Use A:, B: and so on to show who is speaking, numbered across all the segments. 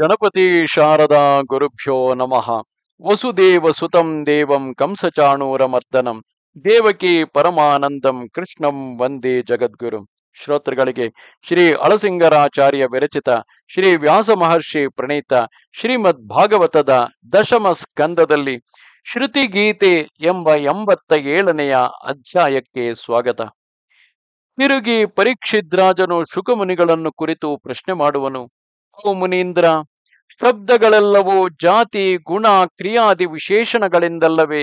A: ಗಣಪತಿ ಶಾರದಾ ಗುರುಭ್ಯೋ ನಮಃ ವಸುದೇವ ಸುತಂ ದೇವಂ ಕಂಸಚಾಣೂರಮರ್ದನಂ ದೇವಕಿ ಪರಮಾನಂದಂ ಕೃಷ್ಣಂ ವಂದೇ ಜಗದ್ಗುರು ಶ್ರೋತೃಗಳಿಗೆ ಶ್ರೀ ಅಳಸಿಂಗರಾಚಾರ್ಯ ವಿರಚಿತ ಶ್ರೀ ವ್ಯಾಸ ಮಹರ್ಷಿ ಪ್ರಣೀತ ಶ್ರೀಮದ್ ಭಾಗವತದ ದಶಮ ಸ್ಕಂದದಲ್ಲಿ ಶ್ರುತಿಗೀತೆ ಎಂಬ ಎಂಬತ್ತ ಏಳನೆಯ ಅಧ್ಯಾಯಕ್ಕೆ ಸ್ವಾಗತ ತಿರುಗಿ ಪರೀಕ್ಷಿದ್ರಾಜನು ಶುಕಮುನಿಗಳನ್ನು ಕುರಿತು ಪ್ರಶ್ನೆ ಮಾಡುವನು ಓ ಮುನೀಂದ್ರ ಶಬ್ದಗಳೆಲ್ಲವೂ ಜಾತಿ ಗುಣ ಕ್ರಿಯಾದಿ ವಿಶೇಷಣಗಳಿಂದಲ್ಲವೇ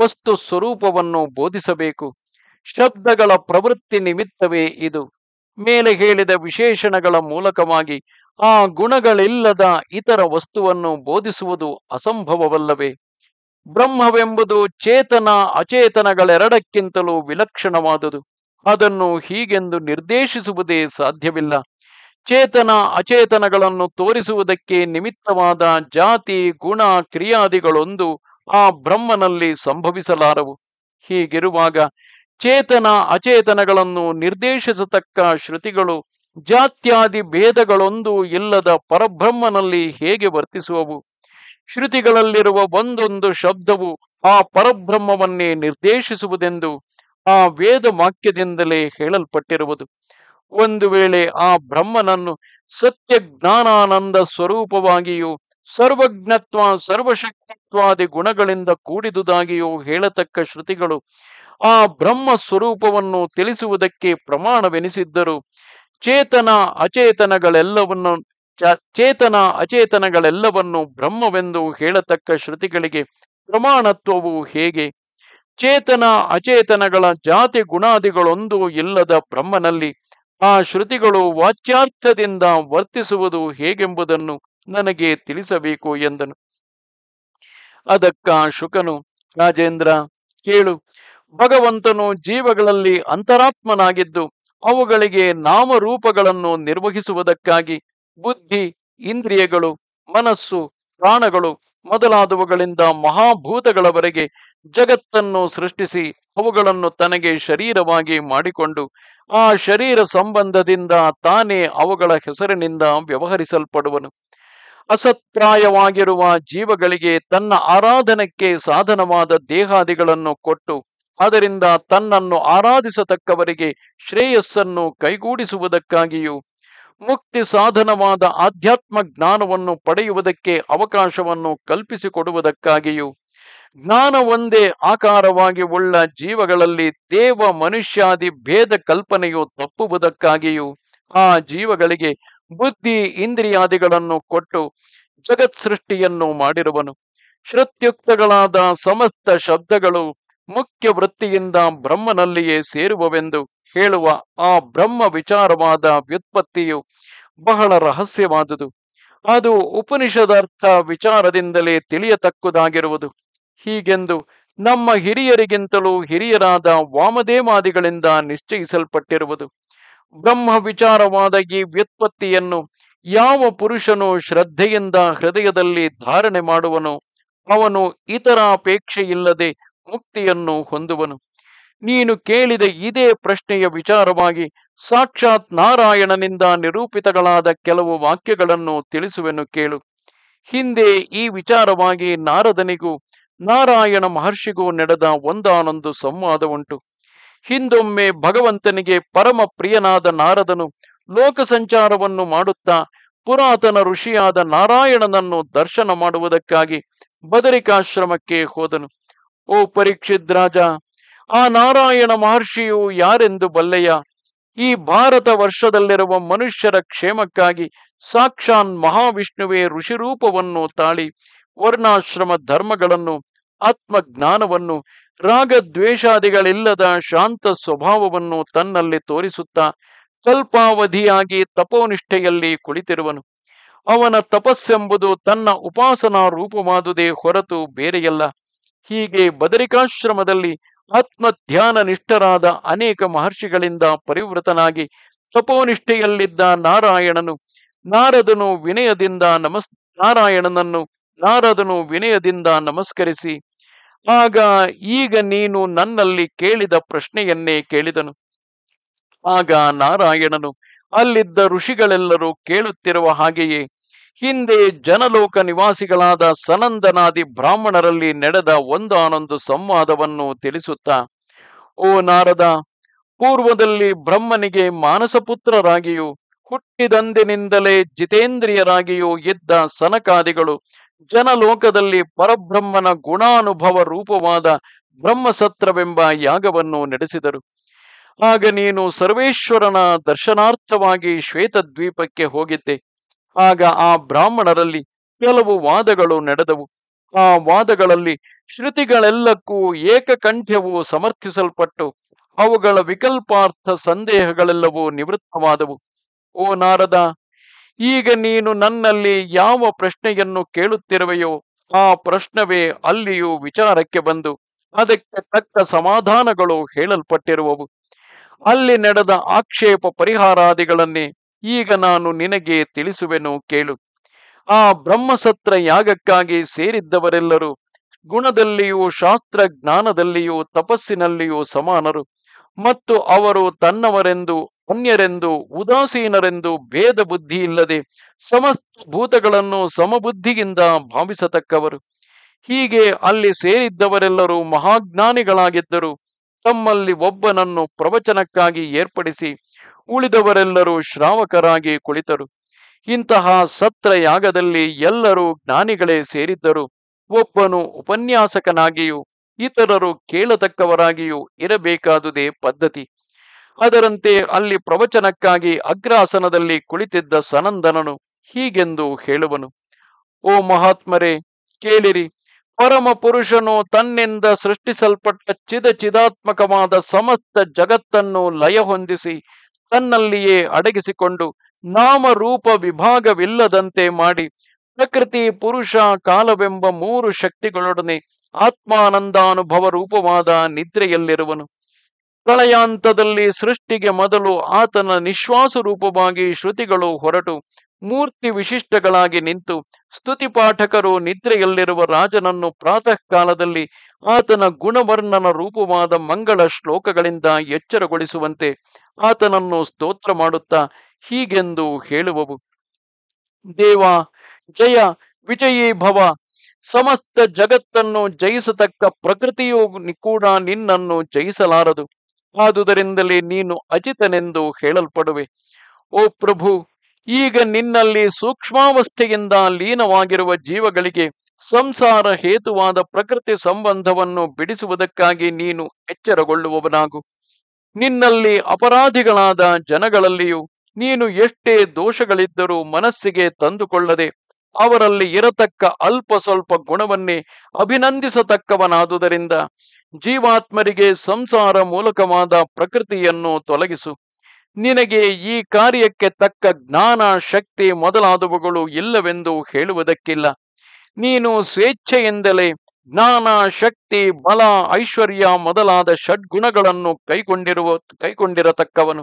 A: ವಸ್ತು ಸ್ವರೂಪವನ್ನು ಬೋಧಿಸಬೇಕು ಶಬ್ದಗಳ ಪ್ರವೃತ್ತಿ ನಿಮಿತ್ತವೇ ಇದು ಮೇಲೆ ಹೇಳಿದ ವಿಶೇಷಣಗಳ ಮೂಲಕವಾಗಿ ಆ ಗುಣಗಳಿಲ್ಲದ ಇತರ ವಸ್ತುವನ್ನು ಬೋಧಿಸುವುದು ಅಸಂಭವವಲ್ಲವೇ ಬ್ರಹ್ಮವೆಂಬುದು ಚೇತನ ಅಚೇತನಗಳೆರಡಕ್ಕಿಂತಲೂ ವಿಲಕ್ಷಣವಾದುದು ಅದನ್ನು ಹೀಗೆಂದು ನಿರ್ದೇಶಿಸುವುದೇ ಸಾಧ್ಯವಿಲ್ಲ ಚೇತನ ಅಚೇತನಗಳನ್ನು ತೋರಿಸುವುದಕ್ಕೆ ನಿಮಿತ್ತವಾದ ಜಾತಿ ಗುಣ ಕ್ರಿಯಾದಿಗಳೊಂದು ಆ ಬ್ರಹ್ಮನಲ್ಲಿ ಸಂಭವಿಸಲಾರವು ಹೀಗಿರುವಾಗ ಚೇತನ ಅಚೇತನಗಳನ್ನು ನಿರ್ದೇಶಿಸತಕ್ಕ ಶ್ರುತಿಗಳು ಜಾತ್ಯಾದಿ ಭೇದಗಳೊಂದು ಇಲ್ಲದ ಪರಬ್ರಹ್ಮನಲ್ಲಿ ಹೇಗೆ ವರ್ತಿಸುವವು ಶ್ರುತಿಗಳಲ್ಲಿರುವ ಒಂದೊಂದು ಶಬ್ದವು ಆ ಪರಬ್ರಹ್ಮವನ್ನೇ ನಿರ್ದೇಶಿಸುವುದೆಂದು ಆ ವೇದ ವಾಕ್ಯದಿಂದಲೇ ಹೇಳಲ್ಪಟ್ಟಿರುವುದು ಒಂದು ವೇಳೆ ಆ ಬ್ರಹ್ಮನನ್ನು ಸತ್ಯ ಜ್ಞಾನಾನಂದ ಸ್ವರೂಪವಾಗಿಯೂ ಸರ್ವಜ್ಞತ್ವ ಸರ್ವಶಕ್ತಿತ್ವಾದಿ ಗುಣಗಳಿಂದ ಕೂಡಿದುದಾಗಿಯೂ ಹೇಳತಕ್ಕ ಶ್ರುತಿಗಳು ಆ ಬ್ರಹ್ಮ ಸ್ವರೂಪವನ್ನು ತಿಳಿಸುವುದಕ್ಕೆ ಪ್ರಮಾಣವೆನಿಸಿದ್ದರು ಚೇತನ ಅಚೇತನಗಳೆಲ್ಲವನ್ನು ಚೇತನ ಅಚೇತನಗಳೆಲ್ಲವನ್ನು ಬ್ರಹ್ಮವೆಂದು ಹೇಳತಕ್ಕ ಶ್ರುತಿಗಳಿಗೆ ಪ್ರಮಾಣತ್ವವು ಹೇಗೆ ಚೇತನ ಅಚೇತನಗಳ ಜಾತಿ ಗುಣಾದಿಗಳೊಂದು ಇಲ್ಲದ ಬ್ರಹ್ಮನಲ್ಲಿ ಆ ಶ್ರುತಿಗಳು ವಾಚ್ಯಾರ್ಥದಿಂದ ವರ್ತಿಸುವುದು ಹೇಗೆಂಬುದನ್ನು ನನಗೆ ತಿಳಿಸಬೇಕು ಎಂದನು ಅದಕ್ಕ ಶುಕನು ರಾಜೇಂದ್ರ ಕೇಳು ಭಗವಂತನು ಜೀವಗಳಲ್ಲಿ ಅಂತರಾತ್ಮನಾಗಿದ್ದು ಅವುಗಳಿಗೆ ನಾಮರೂಪಗಳನ್ನು ನಿರ್ವಹಿಸುವುದಕ್ಕಾಗಿ ಬುದ್ಧಿ ಇಂದ್ರಿಯಗಳು ಮನಸ್ಸು ಪ್ರಾಣಗಳು ಮೊದಲಾದವುಗಳಿಂದ ಮಹಾಭೂತಗಳವರೆಗೆ ಜಗತ್ತನ್ನು ಸೃಷ್ಟಿಸಿ ಅವುಗಳನ್ನು ತನಗೆ ಶರೀರವಾಗಿ ಮಾಡಿಕೊಂಡು ಆ ಶರೀರ ಸಂಬಂಧದಿಂದ ತಾನೇ ಅವುಗಳ ಹೆಸರಿನಿಂದ ವ್ಯವಹರಿಸಲ್ಪಡುವನು ಅಸತ್ಪ್ರಾಯವಾಗಿರುವ ಜೀವಗಳಿಗೆ ತನ್ನ ಆರಾಧನಕ್ಕೆ ಸಾಧನವಾದ ದೇಹಾದಿಗಳನ್ನು ಕೊಟ್ಟು ಅದರಿಂದ ತನ್ನನ್ನು ಆರಾಧಿಸತಕ್ಕವರಿಗೆ ಶ್ರೇಯಸ್ಸನ್ನು ಕೈಗೂಡಿಸುವುದಕ್ಕಾಗಿಯೂ ಮುಕ್ತಿ ಸಾಧನವಾದ ಆಧ್ಯಾತ್ಮ ಜ್ಞಾನವನ್ನು ಪಡೆಯುವುದಕ್ಕೆ ಅವಕಾಶವನ್ನು ಕಲ್ಪಿಸಿಕೊಡುವುದಕ್ಕಾಗಿಯೂ ಜ್ಞಾನ ಒಂದೇ ಆಕಾರವಾಗಿ ಉಳ್ಳ ಜೀವಗಳಲ್ಲಿ ದೇವ ಮನುಷ್ಯಾದಿ ಭೇದ ಕಲ್ಪನೆಯು ತಪ್ಪುವುದಕ್ಕಾಗಿಯೂ ಆ ಜೀವಗಳಿಗೆ ಬುದ್ಧಿ ಇಂದ್ರಿಯಾದಿಗಳನ್ನು ಕೊಟ್ಟು ಜಗತ್ ಸೃಷ್ಟಿಯನ್ನು ಮಾಡಿರುವನು ಶ್ರುತ್ಯುಕ್ತಗಳಾದ ಸಮಸ್ತ ಶಬ್ದಗಳು ಮುಖ್ಯ ವೃತ್ತಿಯಿಂದ ಬ್ರಹ್ಮನಲ್ಲಿಯೇ ಸೇರುವವೆಂದು ಹೇಳುವ ಆ ಬ್ರಹ್ಮ ವಿಚಾರವಾದ ವ್ಯುತ್ಪತ್ತಿಯು ಬಹಳ ರಹಸ್ಯವಾದುದು ಅದು ಉಪನಿಷದಾರ್ಥ ವಿಚಾರದಿಂದಲೇ ತಿಳಿಯತಕ್ಕುದಾಗಿರುವುದು ಹೀಗೆಂದು ನಮ್ಮ ಹಿರಿಯರಿಗಿಂತಲೂ ಹಿರಿಯರಾದ ವಾಮದೇವಾದಿಗಳಿಂದ ನಿಶ್ಚಯಿಸಲ್ಪಟ್ಟಿರುವುದು ಬ್ರಹ್ಮ ವಿಚಾರವಾದ ಈ ವ್ಯುತ್ಪತ್ತಿಯನ್ನು ಯಾವ ಪುರುಷನು ಶ್ರದ್ಧೆಯಿಂದ ಹೃದಯದಲ್ಲಿ ಧಾರಣೆ ಮಾಡುವನು ಅವನು ಇತರ ಅಪೇಕ್ಷೆಯಿಲ್ಲದೆ ಮುಕ್ತಿಯನ್ನು ಹೊಂದುವನು ನೀನು ಕೇಳಿದ ಇದೇ ಪ್ರಶ್ನೆಯ ವಿಚಾರವಾಗಿ ಸಾಕ್ಷಾತ್ ನಾರಾಯಣನಿಂದ ನಿರೂಪಿತಗಳಾದ ಕೆಲವು ವಾಕ್ಯಗಳನ್ನು ತಿಳಿಸುವೆನು ಕೇಳು ಹಿಂದೆ ಈ ವಿಚಾರವಾಗಿ ನಾರದನಿಗೂ ನಾರಾಯಣ ಮಹರ್ಷಿಗೂ ನಡೆದ ಒಂದಾನೊಂದು ಸಂವಾದ ಉಂಟು ಹಿಂದೊಮ್ಮೆ ಭಗವಂತನಿಗೆ ಪರಮ ಪ್ರಿಯನಾದ ನಾರದನು ಲೋಕ ಸಂಚಾರವನ್ನು ಮಾಡುತ್ತಾ ಪುರಾತನ ಋಷಿಯಾದ ನಾರಾಯಣನನ್ನು ದರ್ಶನ ಮಾಡುವುದಕ್ಕಾಗಿ ಬದರಿಕಾಶ್ರಮಕ್ಕೆ ಹೋದನು ಓ ಪರೀಕ್ಷಿತ್ ರಾಜ ಆ ನಾರಾಯಣ ಮಹರ್ಷಿಯು ಯಾರೆಂದು ಬಲ್ಲೆಯ ಈ ಭಾರತ ವರ್ಷದಲ್ಲಿರುವ ಮನುಷ್ಯರ ಕ್ಷೇಮಕ್ಕಾಗಿ ಸಾಕ್ಷಾನ್ ಮಹಾವಿಷ್ಣುವೇ ರೂಪವನ್ನು ತಾಳಿ ವರ್ಣಾಶ್ರಮ ಧರ್ಮಗಳನ್ನು ಆತ್ಮಜ್ಞಾನವನ್ನು ರಾಗದ್ವೇಷಾದಿಗಳಿಲ್ಲದ ಶಾಂತ ಸ್ವಭಾವವನ್ನು ತನ್ನಲ್ಲಿ ತೋರಿಸುತ್ತ ಕಲ್ಪಾವಧಿಯಾಗಿ ತಪೋನಿಷ್ಠೆಯಲ್ಲಿ ಕುಳಿತಿರುವನು ಅವನ ತಪಸ್ಸೆಂಬುದು ತನ್ನ ಉಪಾಸನಾ ರೂಪವಾದುದೇ ಹೊರತು ಬೇರೆಯಲ್ಲ ಹೀಗೆ ಬದರಿಕಾಶ್ರಮದಲ್ಲಿ ಆತ್ಮಧ್ಯಾನ ನಿಷ್ಠರಾದ ಅನೇಕ ಮಹರ್ಷಿಗಳಿಂದ ಪರಿವೃತನಾಗಿ ತಪೋನಿಷ್ಠೆಯಲ್ಲಿದ್ದ ನಾರಾಯಣನು ನಾರದನು ವಿನಯದಿಂದ ನಮಸ್ ನಾರಾಯಣನನ್ನು ನಾರದನು ವಿನಯದಿಂದ ನಮಸ್ಕರಿಸಿ ಆಗ ಈಗ ನೀನು ನನ್ನಲ್ಲಿ ಕೇಳಿದ ಪ್ರಶ್ನೆಯನ್ನೇ ಕೇಳಿದನು ಆಗ ನಾರಾಯಣನು ಅಲ್ಲಿದ್ದ ಋಷಿಗಳೆಲ್ಲರೂ ಕೇಳುತ್ತಿರುವ ಹಾಗೆಯೇ ಹಿಂದೆ ಜನಲೋಕ ನಿವಾಸಿಗಳಾದ ಸನಂದನಾದಿ ಬ್ರಾಹ್ಮಣರಲ್ಲಿ ನಡೆದ ಒಂದಾನೊಂದು ಸಂವಾದವನ್ನು ತಿಳಿಸುತ್ತಾ ಓ ನಾರದ ಪೂರ್ವದಲ್ಲಿ ಬ್ರಹ್ಮನಿಗೆ ಮಾನಸಪುತ್ರರಾಗಿಯೂ ಹುಟ್ಟಿದಂದಿನಿಂದಲೇ ಜಿತೇಂದ್ರಿಯರಾಗಿಯೂ ಇದ್ದ ಸನಕಾದಿಗಳು ಜನಲೋಕದಲ್ಲಿ ಪರಬ್ರಹ್ಮನ ಗುಣಾನುಭವ ರೂಪವಾದ ಬ್ರಹ್ಮಸತ್ರವೆಂಬ ಯಾಗವನ್ನು ನಡೆಸಿದರು ಆಗ ನೀನು ಸರ್ವೇಶ್ವರನ ದರ್ಶನಾರ್ಥವಾಗಿ ಶ್ವೇತದ್ವೀಪಕ್ಕೆ ಹೋಗಿದ್ದೆ ಆಗ ಆ ಬ್ರಾಹ್ಮಣರಲ್ಲಿ ಕೆಲವು ವಾದಗಳು ನಡೆದವು ಆ ವಾದಗಳಲ್ಲಿ ಶ್ರುತಿಗಳೆಲ್ಲಕ್ಕೂ ಏಕಕಂಠ್ಯವು ಸಮರ್ಥಿಸಲ್ಪಟ್ಟು ಅವುಗಳ ವಿಕಲ್ಪಾರ್ಥ ಸಂದೇಹಗಳೆಲ್ಲವೂ ನಿವೃತ್ತವಾದವು ಓ ನಾರದ ಈಗ ನೀನು ನನ್ನಲ್ಲಿ ಯಾವ ಪ್ರಶ್ನೆಯನ್ನು ಕೇಳುತ್ತಿರುವೆಯೋ ಆ ಪ್ರಶ್ನವೇ ಅಲ್ಲಿಯೂ ವಿಚಾರಕ್ಕೆ ಬಂದು ಅದಕ್ಕೆ ತಕ್ಕ ಸಮಾಧಾನಗಳು ಹೇಳಲ್ಪಟ್ಟಿರುವವು ಅಲ್ಲಿ ನಡೆದ ಆಕ್ಷೇಪ ಪರಿಹಾರಾದಿಗಳನ್ನೇ ಈಗ ನಾನು ನಿನಗೆ ತಿಳಿಸುವೆನು ಕೇಳು ಆ ಬ್ರಹ್ಮಸತ್ರ ಯಾಗಕ್ಕಾಗಿ ಸೇರಿದ್ದವರೆಲ್ಲರೂ ಗುಣದಲ್ಲಿಯೂ ಶಾಸ್ತ್ರ ಜ್ಞಾನದಲ್ಲಿಯೂ ತಪಸ್ಸಿನಲ್ಲಿಯೂ ಸಮಾನರು ಮತ್ತು ಅವರು ತನ್ನವರೆಂದು ಅನ್ಯರೆಂದು ಉದಾಸೀನರೆಂದು ಭೇದ ಬುದ್ಧಿ ಇಲ್ಲದೆ ಸಮಸ್ತ ಭೂತಗಳನ್ನು ಸಮಬುದ್ಧಿಯಿಂದ ಭಾವಿಸತಕ್ಕವರು ಹೀಗೆ ಅಲ್ಲಿ ಸೇರಿದ್ದವರೆಲ್ಲರೂ ಮಹಾಜ್ಞಾನಿಗಳಾಗಿದ್ದರು ತಮ್ಮಲ್ಲಿ ಒಬ್ಬನನ್ನು ಪ್ರವಚನಕ್ಕಾಗಿ ಏರ್ಪಡಿಸಿ ಉಳಿದವರೆಲ್ಲರೂ ಶ್ರಾವಕರಾಗಿ ಕುಳಿತರು ಇಂತಹ ಯಾಗದಲ್ಲಿ ಎಲ್ಲರೂ ಜ್ಞಾನಿಗಳೇ ಸೇರಿದ್ದರು ಒಬ್ಬನು ಉಪನ್ಯಾಸಕನಾಗಿಯೂ ಇತರರು ಕೇಳತಕ್ಕವರಾಗಿಯೂ ಇರಬೇಕಾದುದೇ ಪದ್ಧತಿ ಅದರಂತೆ ಅಲ್ಲಿ ಪ್ರವಚನಕ್ಕಾಗಿ ಅಗ್ರಾಸನದಲ್ಲಿ ಕುಳಿತಿದ್ದ ಸನಂದನನು ಹೀಗೆಂದು ಹೇಳುವನು ಓ ಮಹಾತ್ಮರೇ ಕೇಳಿರಿ ಪರಮ ಪುರುಷನು ತನ್ನಿಂದ ಸೃಷ್ಟಿಸಲ್ಪಟ್ಟ ಚಿದ ಚಿದಾತ್ಮಕವಾದ ಸಮಸ್ತ ಜಗತ್ತನ್ನು ಲಯ ಹೊಂದಿಸಿ ತನ್ನಲ್ಲಿಯೇ ಅಡಗಿಸಿಕೊಂಡು ನಾಮ ರೂಪ ವಿಭಾಗವಿಲ್ಲದಂತೆ ಮಾಡಿ ಪ್ರಕೃತಿ ಪುರುಷ ಕಾಲವೆಂಬ ಮೂರು ಶಕ್ತಿಗಳೊಡನೆ ಆತ್ಮಾನಂದಾನುಭವ ರೂಪವಾದ ನಿದ್ರೆಯಲ್ಲಿರುವನು ಪ್ರಳಯಾಂತದಲ್ಲಿ ಸೃಷ್ಟಿಗೆ ಮೊದಲು ಆತನ ನಿಶ್ವಾಸ ರೂಪವಾಗಿ ಶ್ರುತಿಗಳು ಹೊರಟು ಮೂರ್ತಿ ವಿಶಿಷ್ಟಗಳಾಗಿ ನಿಂತು ಸ್ತುತಿಪಾಠಕರು ನಿದ್ರೆಯಲ್ಲಿರುವ ರಾಜನನ್ನು ಪ್ರಾತಃ ಕಾಲದಲ್ಲಿ ಆತನ ಗುಣವರ್ಣನ ರೂಪವಾದ ಮಂಗಳ ಶ್ಲೋಕಗಳಿಂದ ಎಚ್ಚರಗೊಳಿಸುವಂತೆ ಆತನನ್ನು ಸ್ತೋತ್ರ ಮಾಡುತ್ತಾ ಹೀಗೆಂದು ಹೇಳುವವು ದೇವ ಜಯ ವಿಜಯೀ ಭವ ಸಮಸ್ತ ಜಗತ್ತನ್ನು ಜಯಿಸತಕ್ಕ ಪ್ರಕೃತಿಯೂ ಕೂಡ ನಿನ್ನನ್ನು ಜಯಿಸಲಾರದು ಆದುದರಿಂದಲೇ ನೀನು ಅಜಿತನೆಂದು ಹೇಳಲ್ಪಡುವೆ ಓ ಪ್ರಭು ಈಗ ನಿನ್ನಲ್ಲಿ ಸೂಕ್ಷ್ಮಾವಸ್ಥೆಯಿಂದ ಲೀನವಾಗಿರುವ ಜೀವಗಳಿಗೆ ಸಂಸಾರ ಹೇತುವಾದ ಪ್ರಕೃತಿ ಸಂಬಂಧವನ್ನು ಬಿಡಿಸುವುದಕ್ಕಾಗಿ ನೀನು ಎಚ್ಚರಗೊಳ್ಳುವವನಾಗು ನಿನ್ನಲ್ಲಿ ಅಪರಾಧಿಗಳಾದ ಜನಗಳಲ್ಲಿಯೂ ನೀನು ಎಷ್ಟೇ ದೋಷಗಳಿದ್ದರೂ ಮನಸ್ಸಿಗೆ ತಂದುಕೊಳ್ಳದೆ ಅವರಲ್ಲಿ ಇರತಕ್ಕ ಅಲ್ಪ ಸ್ವಲ್ಪ ಗುಣವನ್ನೇ ಅಭಿನಂದಿಸತಕ್ಕವನಾದುದರಿಂದ ಜೀವಾತ್ಮರಿಗೆ ಸಂಸಾರ ಮೂಲಕವಾದ ಪ್ರಕೃತಿಯನ್ನು ತೊಲಗಿಸು ನಿನಗೆ ಈ ಕಾರ್ಯಕ್ಕೆ ತಕ್ಕ ಜ್ಞಾನ ಶಕ್ತಿ ಮೊದಲಾದವುಗಳು ಇಲ್ಲವೆಂದು ಹೇಳುವುದಕ್ಕಿಲ್ಲ ನೀನು ಸ್ವೇಚ್ಛೆಯಿಂದಲೇ ಜ್ಞಾನ ಶಕ್ತಿ ಬಲ ಐಶ್ವರ್ಯ ಮೊದಲಾದ ಷಡ್ಗುಣಗಳನ್ನು ಕೈಗೊಂಡಿರುವ ಕೈಗೊಂಡಿರತಕ್ಕವನು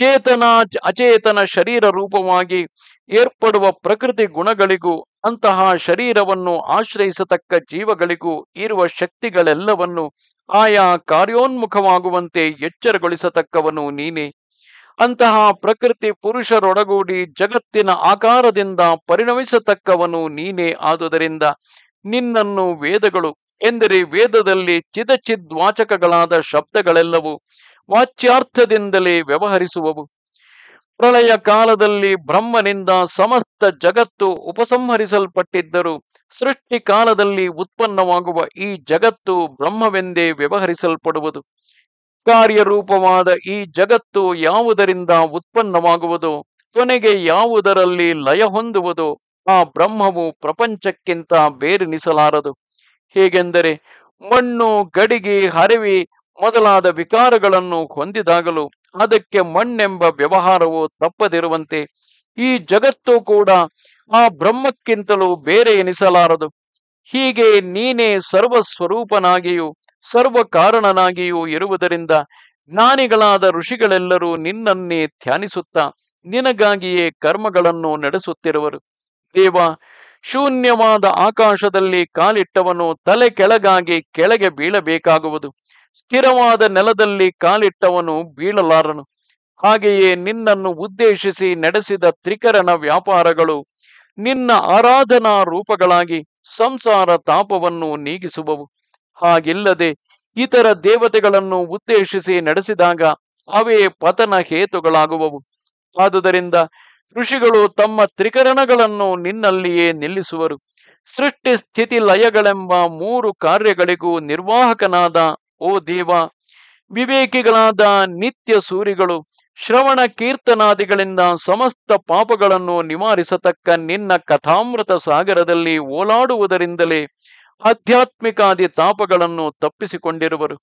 A: ಚೇತನ ಅಚೇತನ ಶರೀರ ರೂಪವಾಗಿ ಏರ್ಪಡುವ ಪ್ರಕೃತಿ ಗುಣಗಳಿಗೂ ಅಂತಹ ಶರೀರವನ್ನು ಆಶ್ರಯಿಸತಕ್ಕ ಜೀವಗಳಿಗೂ ಇರುವ ಶಕ್ತಿಗಳೆಲ್ಲವನ್ನು ಆಯಾ ಕಾರ್ಯೋನ್ಮುಖವಾಗುವಂತೆ ಎಚ್ಚರಗೊಳಿಸತಕ್ಕವನು ನೀನೇ ಅಂತಹ ಪ್ರಕೃತಿ ಪುರುಷರೊಡಗೂಡಿ ಜಗತ್ತಿನ ಆಕಾರದಿಂದ ಪರಿಣಮಿಸತಕ್ಕವನು ನೀನೇ ಆದುದರಿಂದ ನಿನ್ನನ್ನು ವೇದಗಳು ಎಂದರೆ ವೇದದಲ್ಲಿ ಚಿದಚಿದ್ವಾಚಕಗಳಾದ ಶಬ್ದಗಳೆಲ್ಲವೂ ವಾಚ್ಯಾರ್ಥದಿಂದಲೇ ವ್ಯವಹರಿಸುವವು ಪ್ರಳಯ ಕಾಲದಲ್ಲಿ ಬ್ರಹ್ಮನಿಂದ ಸಮಸ್ತ ಜಗತ್ತು ಉಪಸಂಹರಿಸಲ್ಪಟ್ಟಿದ್ದರೂ ಸೃಷ್ಟಿ ಕಾಲದಲ್ಲಿ ಉತ್ಪನ್ನವಾಗುವ ಈ ಜಗತ್ತು ಬ್ರಹ್ಮವೆಂದೇ ವ್ಯವಹರಿಸಲ್ಪಡುವುದು ಕಾರ್ಯರೂಪವಾದ ಈ ಜಗತ್ತು ಯಾವುದರಿಂದ ಉತ್ಪನ್ನವಾಗುವುದು ಕೊನೆಗೆ ಯಾವುದರಲ್ಲಿ ಲಯ ಹೊಂದುವುದು ಆ ಬ್ರಹ್ಮವು ಪ್ರಪಂಚಕ್ಕಿಂತ ಬೇರೆನಿಸಲಾರದು ಹೇಗೆಂದರೆ ಮಣ್ಣು ಗಡಿಗೆ ಹರಿವಿ ಮೊದಲಾದ ವಿಕಾರಗಳನ್ನು ಹೊಂದಿದಾಗಲೂ ಅದಕ್ಕೆ ಮಣ್ಣೆಂಬ ವ್ಯವಹಾರವು ತಪ್ಪದಿರುವಂತೆ ಈ ಜಗತ್ತು ಕೂಡ ಆ ಬ್ರಹ್ಮಕ್ಕಿಂತಲೂ ಬೇರೆ ಎನಿಸಲಾರದು ಹೀಗೆ ನೀನೇ ಸರ್ವಸ್ವರೂಪನಾಗಿಯೂ ಸರ್ವ ಕಾರಣನಾಗಿಯೂ ಇರುವುದರಿಂದ ಜ್ಞಾನಿಗಳಾದ ಋಷಿಗಳೆಲ್ಲರೂ ನಿನ್ನನ್ನೇ ಧ್ಯಾನಿಸುತ್ತಾ ನಿನಗಾಗಿಯೇ ಕರ್ಮಗಳನ್ನು ನಡೆಸುತ್ತಿರುವರು ದೇವ ಶೂನ್ಯವಾದ ಆಕಾಶದಲ್ಲಿ ಕಾಲಿಟ್ಟವನು ತಲೆ ಕೆಳಗಾಗಿ ಕೆಳಗೆ ಬೀಳಬೇಕಾಗುವುದು ಸ್ಥಿರವಾದ ನೆಲದಲ್ಲಿ ಕಾಲಿಟ್ಟವನು ಬೀಳಲಾರನು ಹಾಗೆಯೇ ನಿನ್ನನ್ನು ಉದ್ದೇಶಿಸಿ ನಡೆಸಿದ ತ್ರಿಕರಣ ವ್ಯಾಪಾರಗಳು ನಿನ್ನ ಆರಾಧನಾ ರೂಪಗಳಾಗಿ ಸಂಸಾರ ತಾಪವನ್ನು ನೀಗಿಸುವವು ಹಾಗಿಲ್ಲದೆ ಇತರ ದೇವತೆಗಳನ್ನು ಉದ್ದೇಶಿಸಿ ನಡೆಸಿದಾಗ ಅವೇ ಪತನ ಹೇತುಗಳಾಗುವವು ಆದುದರಿಂದ ಋಷಿಗಳು ತಮ್ಮ ತ್ರಿಕರಣಗಳನ್ನು ನಿನ್ನಲ್ಲಿಯೇ ನಿಲ್ಲಿಸುವರು ಸೃಷ್ಟಿ ಸ್ಥಿತಿ ಲಯಗಳೆಂಬ ಮೂರು ಕಾರ್ಯಗಳಿಗೂ ನಿರ್ವಾಹಕನಾದ ಓ ದೇವ ವಿವೇಕಿಗಳಾದ ನಿತ್ಯ ಸೂರಿಗಳು ಶ್ರವಣ ಕೀರ್ತನಾದಿಗಳಿಂದ ಸಮಸ್ತ ಪಾಪಗಳನ್ನು ನಿವಾರಿಸತಕ್ಕ ನಿನ್ನ ಕಥಾಮೃತ ಸಾಗರದಲ್ಲಿ ಓಲಾಡುವುದರಿಂದಲೇ ಆಧ್ಯಾತ್ಮಿಕಾದಿ ತಾಪಗಳನ್ನು ತಪ್ಪಿಸಿಕೊಂಡಿರುವರು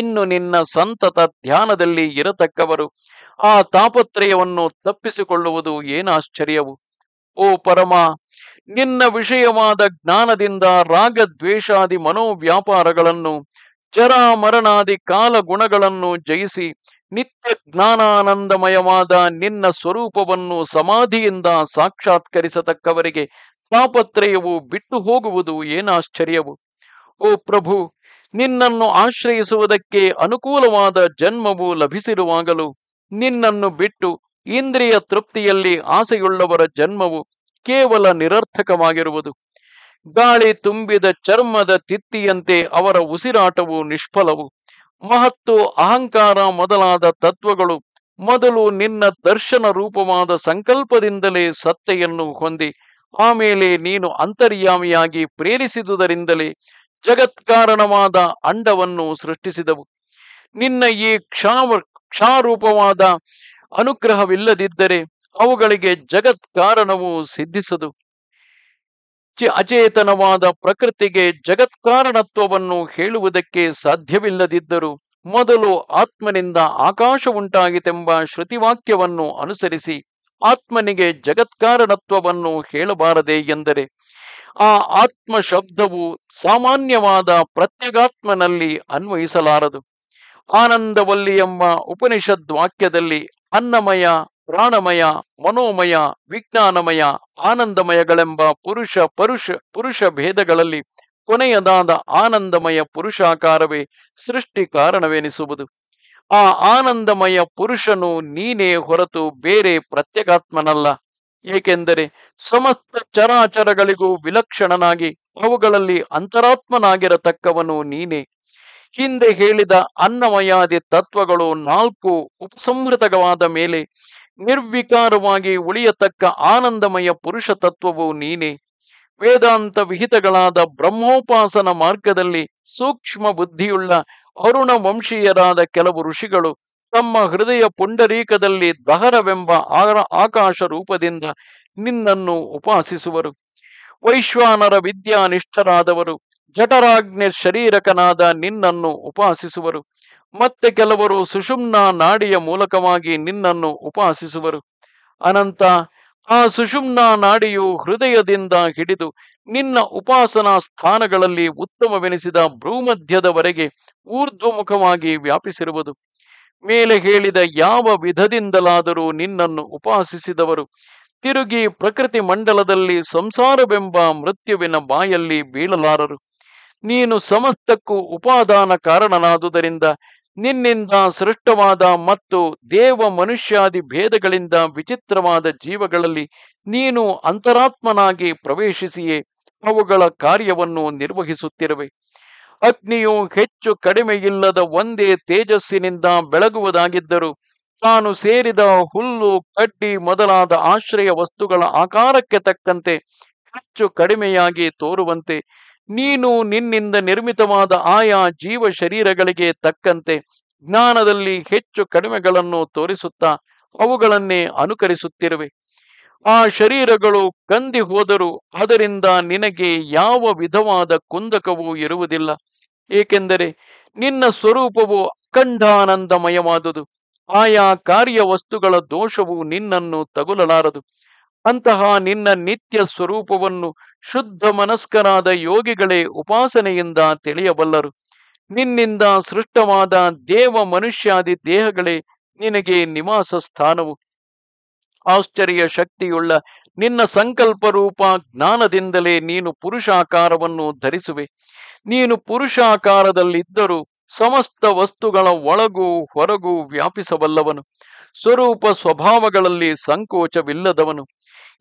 A: ಇನ್ನು ನಿನ್ನ ಸಂತತ ಧ್ಯಾನದಲ್ಲಿ ಇರತಕ್ಕವರು ಆ ತಾಪತ್ರಯವನ್ನು ತಪ್ಪಿಸಿಕೊಳ್ಳುವುದು ಏನಾಶ್ಚರ್ಯವು ಓ ಪರಮ ನಿನ್ನ ವಿಷಯವಾದ ಜ್ಞಾನದಿಂದ ರಾಗ ದ್ವೇಷಾದಿ ಮನೋವ್ಯಾಪಾರಗಳನ್ನು ಚರಾಮರಣಾದಿ ಮರಣಾದಿ ಕಾಲ ಗುಣಗಳನ್ನು ಜಯಿಸಿ ನಿತ್ಯ ಜ್ಞಾನಾನಂದಮಯವಾದ ನಿನ್ನ ಸ್ವರೂಪವನ್ನು ಸಮಾಧಿಯಿಂದ ಸಾಕ್ಷಾತ್ಕರಿಸತಕ್ಕವರಿಗೆ ಪಾಪತ್ರಯವು ಬಿಟ್ಟು ಹೋಗುವುದು ಏನಾಶ್ಚರ್ಯವು ಓ ಪ್ರಭು ನಿನ್ನನ್ನು ಆಶ್ರಯಿಸುವುದಕ್ಕೆ ಅನುಕೂಲವಾದ ಜನ್ಮವು ಲಭಿಸಿರುವಾಗಲೂ ನಿನ್ನನ್ನು ಬಿಟ್ಟು ಇಂದ್ರಿಯ ತೃಪ್ತಿಯಲ್ಲಿ ಆಸೆಯುಳ್ಳವರ ಜನ್ಮವು ಕೇವಲ ನಿರರ್ಥಕವಾಗಿರುವುದು ಗಾಳಿ ತುಂಬಿದ ಚರ್ಮದ ತಿತ್ತಿಯಂತೆ ಅವರ ಉಸಿರಾಟವು ನಿಷ್ಫಲವು ಮಹತ್ತು ಅಹಂಕಾರ ಮೊದಲಾದ ತತ್ವಗಳು ಮೊದಲು ನಿನ್ನ ದರ್ಶನ ರೂಪವಾದ ಸಂಕಲ್ಪದಿಂದಲೇ ಸತ್ತೆಯನ್ನು ಹೊಂದಿ ಆಮೇಲೆ ನೀನು ಅಂತರ್ಯಾಮಿಯಾಗಿ ಪ್ರೇರಿಸಿದುದರಿಂದಲೇ ಜಗತ್ಕಾರಣವಾದ ಅಂಡವನ್ನು ಸೃಷ್ಟಿಸಿದವು ನಿನ್ನ ಈ ಕ್ಷಾವ ಕ್ಷಾರೂಪವಾದ ಅನುಗ್ರಹವಿಲ್ಲದಿದ್ದರೆ ಅವುಗಳಿಗೆ ಜಗತ್ಕಾರಣವು ಕಾರಣವು ಸಿದ್ಧಿಸದು ಅಚೇತನವಾದ ಪ್ರಕೃತಿಗೆ ಜಗತ್ಕಾರಣತ್ವವನ್ನು ಹೇಳುವುದಕ್ಕೆ ಸಾಧ್ಯವಿಲ್ಲದಿದ್ದರು ಮೊದಲು ಆತ್ಮನಿಂದ ಆಕಾಶ ಉಂಟಾಗಿತೆಂಬ ಶ್ರುತಿವಾಕ್ಯವನ್ನು ಅನುಸರಿಸಿ ಆತ್ಮನಿಗೆ ಜಗತ್ಕಾರಣತ್ವವನ್ನು ಹೇಳಬಾರದೆ ಎಂದರೆ ಆ ಆತ್ಮ ಶಬ್ದವು ಸಾಮಾನ್ಯವಾದ ಪ್ರತ್ಯಗಾತ್ಮನಲ್ಲಿ ಅನ್ವಯಿಸಲಾರದು ಆನಂದವಲ್ಲಿ ಎಂಬ ಉಪನಿಷದ್ ವಾಕ್ಯದಲ್ಲಿ ಅನ್ನಮಯ ಪ್ರಾಣಮಯ ಮನೋಮಯ ವಿಜ್ಞಾನಮಯ ಆನಂದಮಯಗಳೆಂಬ ಪುರುಷ ಪರುಷ ಪುರುಷ ಭೇದಗಳಲ್ಲಿ ಕೊನೆಯದಾದ ಆನಂದಮಯ ಪುರುಷಾಕಾರವೇ ಸೃಷ್ಟಿ ಕಾರಣವೆನಿಸುವುದು ಆ ಆನಂದಮಯ ಪುರುಷನು ನೀನೇ ಹೊರತು ಬೇರೆ ಪ್ರತ್ಯಗಾತ್ಮನಲ್ಲ ಏಕೆಂದರೆ ಸಮಸ್ತ ಚರಾಚರಗಳಿಗೂ ವಿಲಕ್ಷಣನಾಗಿ ಅವುಗಳಲ್ಲಿ ಅಂತರಾತ್ಮನಾಗಿರತಕ್ಕವನು ನೀನೇ ಹಿಂದೆ ಹೇಳಿದ ಅನ್ನಮಯಾದಿ ತತ್ವಗಳು ನಾಲ್ಕು ಉಪಸಂಹೃತವಾದ ಮೇಲೆ ನಿರ್ವಿಕಾರವಾಗಿ ಉಳಿಯತಕ್ಕ ಆನಂದಮಯ ಪುರುಷ ತತ್ವವು ನೀನೇ ವೇದಾಂತ ವಿಹಿತಗಳಾದ ಬ್ರಹ್ಮೋಪಾಸನ ಮಾರ್ಗದಲ್ಲಿ ಸೂಕ್ಷ್ಮ ಬುದ್ಧಿಯುಳ್ಳ ಅರುಣ ವಂಶೀಯರಾದ ಕೆಲವು ಋಷಿಗಳು ತಮ್ಮ ಹೃದಯ ಪುಂಡರೀಕದಲ್ಲಿ ದಹರವೆಂಬ ಆಕಾಶ ರೂಪದಿಂದ ನಿನ್ನನ್ನು ಉಪಾಸಿಸುವರು ವೈಶ್ವಾನರ ವಿದ್ಯಾನಿಷ್ಠರಾದವರು ಜಠರಾಜ್ಞೆ ಶರೀರಕನಾದ ನಿನ್ನನ್ನು ಉಪಾಸಿಸುವರು ಮತ್ತೆ ಕೆಲವರು ಸುಷುಮ್ನ ನಾಡಿಯ ಮೂಲಕವಾಗಿ ನಿನ್ನನ್ನು ಉಪಾಸಿಸುವರು ಅನಂತ ಆ ಸುಷುಮ್ನ ನಾಡಿಯು ಹೃದಯದಿಂದ ಹಿಡಿದು ನಿನ್ನ ಉಪಾಸನಾ ಸ್ಥಾನಗಳಲ್ಲಿ ಉತ್ತಮವೆನಿಸಿದ ಭ್ರೂಮಧ್ಯದವರೆಗೆ ಊರ್ಧ್ವಮುಖವಾಗಿ ವ್ಯಾಪಿಸಿರುವುದು ಮೇಲೆ ಹೇಳಿದ ಯಾವ ವಿಧದಿಂದಲಾದರೂ ನಿನ್ನನ್ನು ಉಪಾಸಿಸಿದವರು ತಿರುಗಿ ಪ್ರಕೃತಿ ಮಂಡಲದಲ್ಲಿ ಸಂಸಾರವೆಂಬ ಮೃತ್ಯುವಿನ ಬಾಯಲ್ಲಿ ಬೀಳಲಾರರು ನೀನು ಸಮಸ್ತಕ್ಕೂ ಉಪಾದಾನ ಕಾರಣನಾದುದರಿಂದ ನಿನ್ನಿಂದ ಸೃಷ್ಟವಾದ ಮತ್ತು ದೇವ ಮನುಷ್ಯಾದಿ ಭೇದಗಳಿಂದ ವಿಚಿತ್ರವಾದ ಜೀವಗಳಲ್ಲಿ ನೀನು ಅಂತರಾತ್ಮನಾಗಿ ಪ್ರವೇಶಿಸಿಯೇ ಅವುಗಳ ಕಾರ್ಯವನ್ನು ನಿರ್ವಹಿಸುತ್ತಿರುವೆ ಅಗ್ನಿಯು ಹೆಚ್ಚು ಕಡಿಮೆಯಿಲ್ಲದ ಒಂದೇ ತೇಜಸ್ಸಿನಿಂದ ಬೆಳಗುವುದಾಗಿದ್ದರೂ ತಾನು ಸೇರಿದ ಹುಲ್ಲು ಕಡ್ಡಿ ಮೊದಲಾದ ಆಶ್ರಯ ವಸ್ತುಗಳ ಆಕಾರಕ್ಕೆ ತಕ್ಕಂತೆ ಹೆಚ್ಚು ಕಡಿಮೆಯಾಗಿ ತೋರುವಂತೆ ನೀನು ನಿನ್ನಿಂದ ನಿರ್ಮಿತವಾದ ಆಯಾ ಜೀವ ಶರೀರಗಳಿಗೆ ತಕ್ಕಂತೆ ಜ್ಞಾನದಲ್ಲಿ ಹೆಚ್ಚು ಕಡಿಮೆಗಳನ್ನು ತೋರಿಸುತ್ತಾ ಅವುಗಳನ್ನೇ ಅನುಕರಿಸುತ್ತಿರುವೆ ಆ ಶರೀರಗಳು ಕಂದಿ ಹೋದರೂ ಅದರಿಂದ ನಿನಗೆ ಯಾವ ವಿಧವಾದ ಕುಂದಕವೂ ಇರುವುದಿಲ್ಲ ಏಕೆಂದರೆ ನಿನ್ನ ಸ್ವರೂಪವು ಅಖಂಡಾನಂದಮಯವಾದುದು ಆಯಾ ಕಾರ್ಯ ವಸ್ತುಗಳ ದೋಷವು ನಿನ್ನನ್ನು ತಗುಲಲಾರದು ಅಂತಹ ನಿನ್ನ ನಿತ್ಯ ಸ್ವರೂಪವನ್ನು ಶುದ್ಧ ಮನಸ್ಕರಾದ ಯೋಗಿಗಳೇ ಉಪಾಸನೆಯಿಂದ ತಿಳಿಯಬಲ್ಲರು ನಿನ್ನಿಂದ ಸೃಷ್ಟವಾದ ದೇವ ಮನುಷ್ಯಾದಿ ದೇಹಗಳೇ ನಿನಗೆ ನಿವಾಸ ಸ್ಥಾನವು ಆಶ್ಚರ್ಯ ಶಕ್ತಿಯುಳ್ಳ ನಿನ್ನ ಸಂಕಲ್ಪರೂಪ ಜ್ಞಾನದಿಂದಲೇ ನೀನು ಪುರುಷಾಕಾರವನ್ನು ಧರಿಸುವೆ ನೀನು ಪುರುಷಾಕಾರದಲ್ಲಿದ್ದರೂ ಸಮಸ್ತ ವಸ್ತುಗಳ ಒಳಗೂ ಹೊರಗೂ ವ್ಯಾಪಿಸಬಲ್ಲವನು ಸ್ವರೂಪ ಸ್ವಭಾವಗಳಲ್ಲಿ ಸಂಕೋಚವಿಲ್ಲದವನು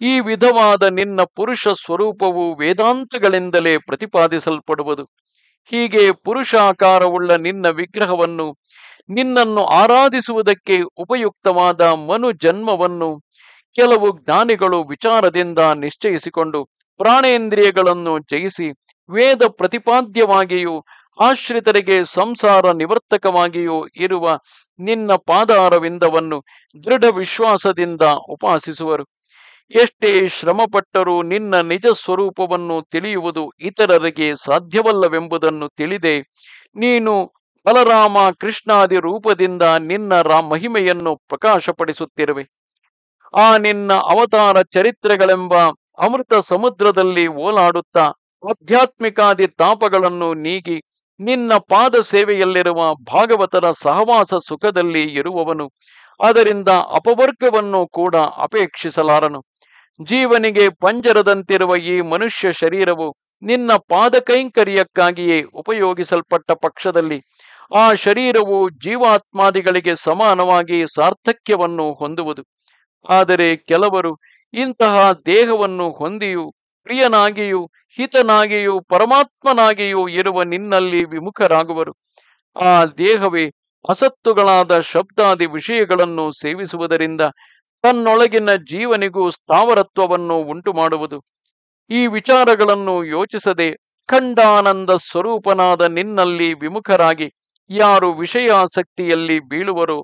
A: ಈ ವಿಧವಾದ ನಿನ್ನ ಪುರುಷ ಸ್ವರೂಪವು ವೇದಾಂತಗಳಿಂದಲೇ ಪ್ರತಿಪಾದಿಸಲ್ಪಡುವುದು ಹೀಗೆ ಪುರುಷಾಕಾರವುಳ್ಳ ನಿನ್ನ ವಿಗ್ರಹವನ್ನು ನಿನ್ನನ್ನು ಆರಾಧಿಸುವುದಕ್ಕೆ ಉಪಯುಕ್ತವಾದ ಮನು ಜನ್ಮವನ್ನು ಕೆಲವು ಜ್ಞಾನಿಗಳು ವಿಚಾರದಿಂದ ನಿಶ್ಚಯಿಸಿಕೊಂಡು ಪ್ರಾಣೇಂದ್ರಿಯಗಳನ್ನು ಜಯಿಸಿ ವೇದ ಪ್ರತಿಪಾದ್ಯವಾಗಿಯೂ ಆಶ್ರಿತರಿಗೆ ಸಂಸಾರ ನಿವರ್ತಕವಾಗಿಯೂ ಇರುವ ನಿನ್ನ ಪಾದಾರವಿಂದವನ್ನು ದೃಢ ವಿಶ್ವಾಸದಿಂದ ಉಪಾಸಿಸುವರು ಎಷ್ಟೇ ಶ್ರಮಪಟ್ಟರೂ ನಿನ್ನ ನಿಜ ಸ್ವರೂಪವನ್ನು ತಿಳಿಯುವುದು ಇತರರಿಗೆ ಸಾಧ್ಯವಲ್ಲವೆಂಬುದನ್ನು ತಿಳಿದೆ ನೀನು ಬಲರಾಮ ಕೃಷ್ಣಾದಿ ರೂಪದಿಂದ ನಿನ್ನ ರಾ ಮಹಿಮೆಯನ್ನು ಪ್ರಕಾಶಪಡಿಸುತ್ತಿರುವೆ ಆ ನಿನ್ನ ಅವತಾರ ಚರಿತ್ರೆಗಳೆಂಬ ಅಮೃತ ಸಮುದ್ರದಲ್ಲಿ ಓಲಾಡುತ್ತಾ ಆಧ್ಯಾತ್ಮಿಕಾದಿ ತಾಪಗಳನ್ನು ನೀಗಿ ನಿನ್ನ ಪಾದ ಸೇವೆಯಲ್ಲಿರುವ ಭಾಗವತರ ಸಹವಾಸ ಸುಖದಲ್ಲಿ ಇರುವವನು ಅದರಿಂದ ಅಪವರ್ಗವನ್ನು ಕೂಡ ಅಪೇಕ್ಷಿಸಲಾರನು ಜೀವನಿಗೆ ಪಂಜರದಂತಿರುವ ಈ ಮನುಷ್ಯ ಶರೀರವು ನಿನ್ನ ಪಾದ ಕೈಂಕರ್ಯಕ್ಕಾಗಿಯೇ ಉಪಯೋಗಿಸಲ್ಪಟ್ಟ ಪಕ್ಷದಲ್ಲಿ ಆ ಶರೀರವು ಜೀವಾತ್ಮಾದಿಗಳಿಗೆ ಸಮಾನವಾಗಿ ಸಾರ್ಥಕ್ಯವನ್ನು ಹೊಂದುವುದು ಆದರೆ ಕೆಲವರು ಇಂತಹ ದೇಹವನ್ನು ಹೊಂದಿಯೂ ಪ್ರಿಯನಾಗಿಯೂ ಹಿತನಾಗಿಯೂ ಪರಮಾತ್ಮನಾಗಿಯೂ ಇರುವ ನಿನ್ನಲ್ಲಿ ವಿಮುಖರಾಗುವರು ಆ ದೇಹವೇ ಅಸತ್ತುಗಳಾದ ಶಬ್ದಾದಿ ವಿಷಯಗಳನ್ನು ಸೇವಿಸುವುದರಿಂದ ತನ್ನೊಳಗಿನ ಜೀವನಿಗೂ ಸ್ಥಾವರತ್ವವನ್ನು ಉಂಟು ಮಾಡುವುದು ಈ ವಿಚಾರಗಳನ್ನು ಯೋಚಿಸದೆ ಖಂಡಾನಂದ ಸ್ವರೂಪನಾದ ನಿನ್ನಲ್ಲಿ ವಿಮುಖರಾಗಿ ಯಾರು ವಿಷಯಾಸಕ್ತಿಯಲ್ಲಿ ಬೀಳುವರೋ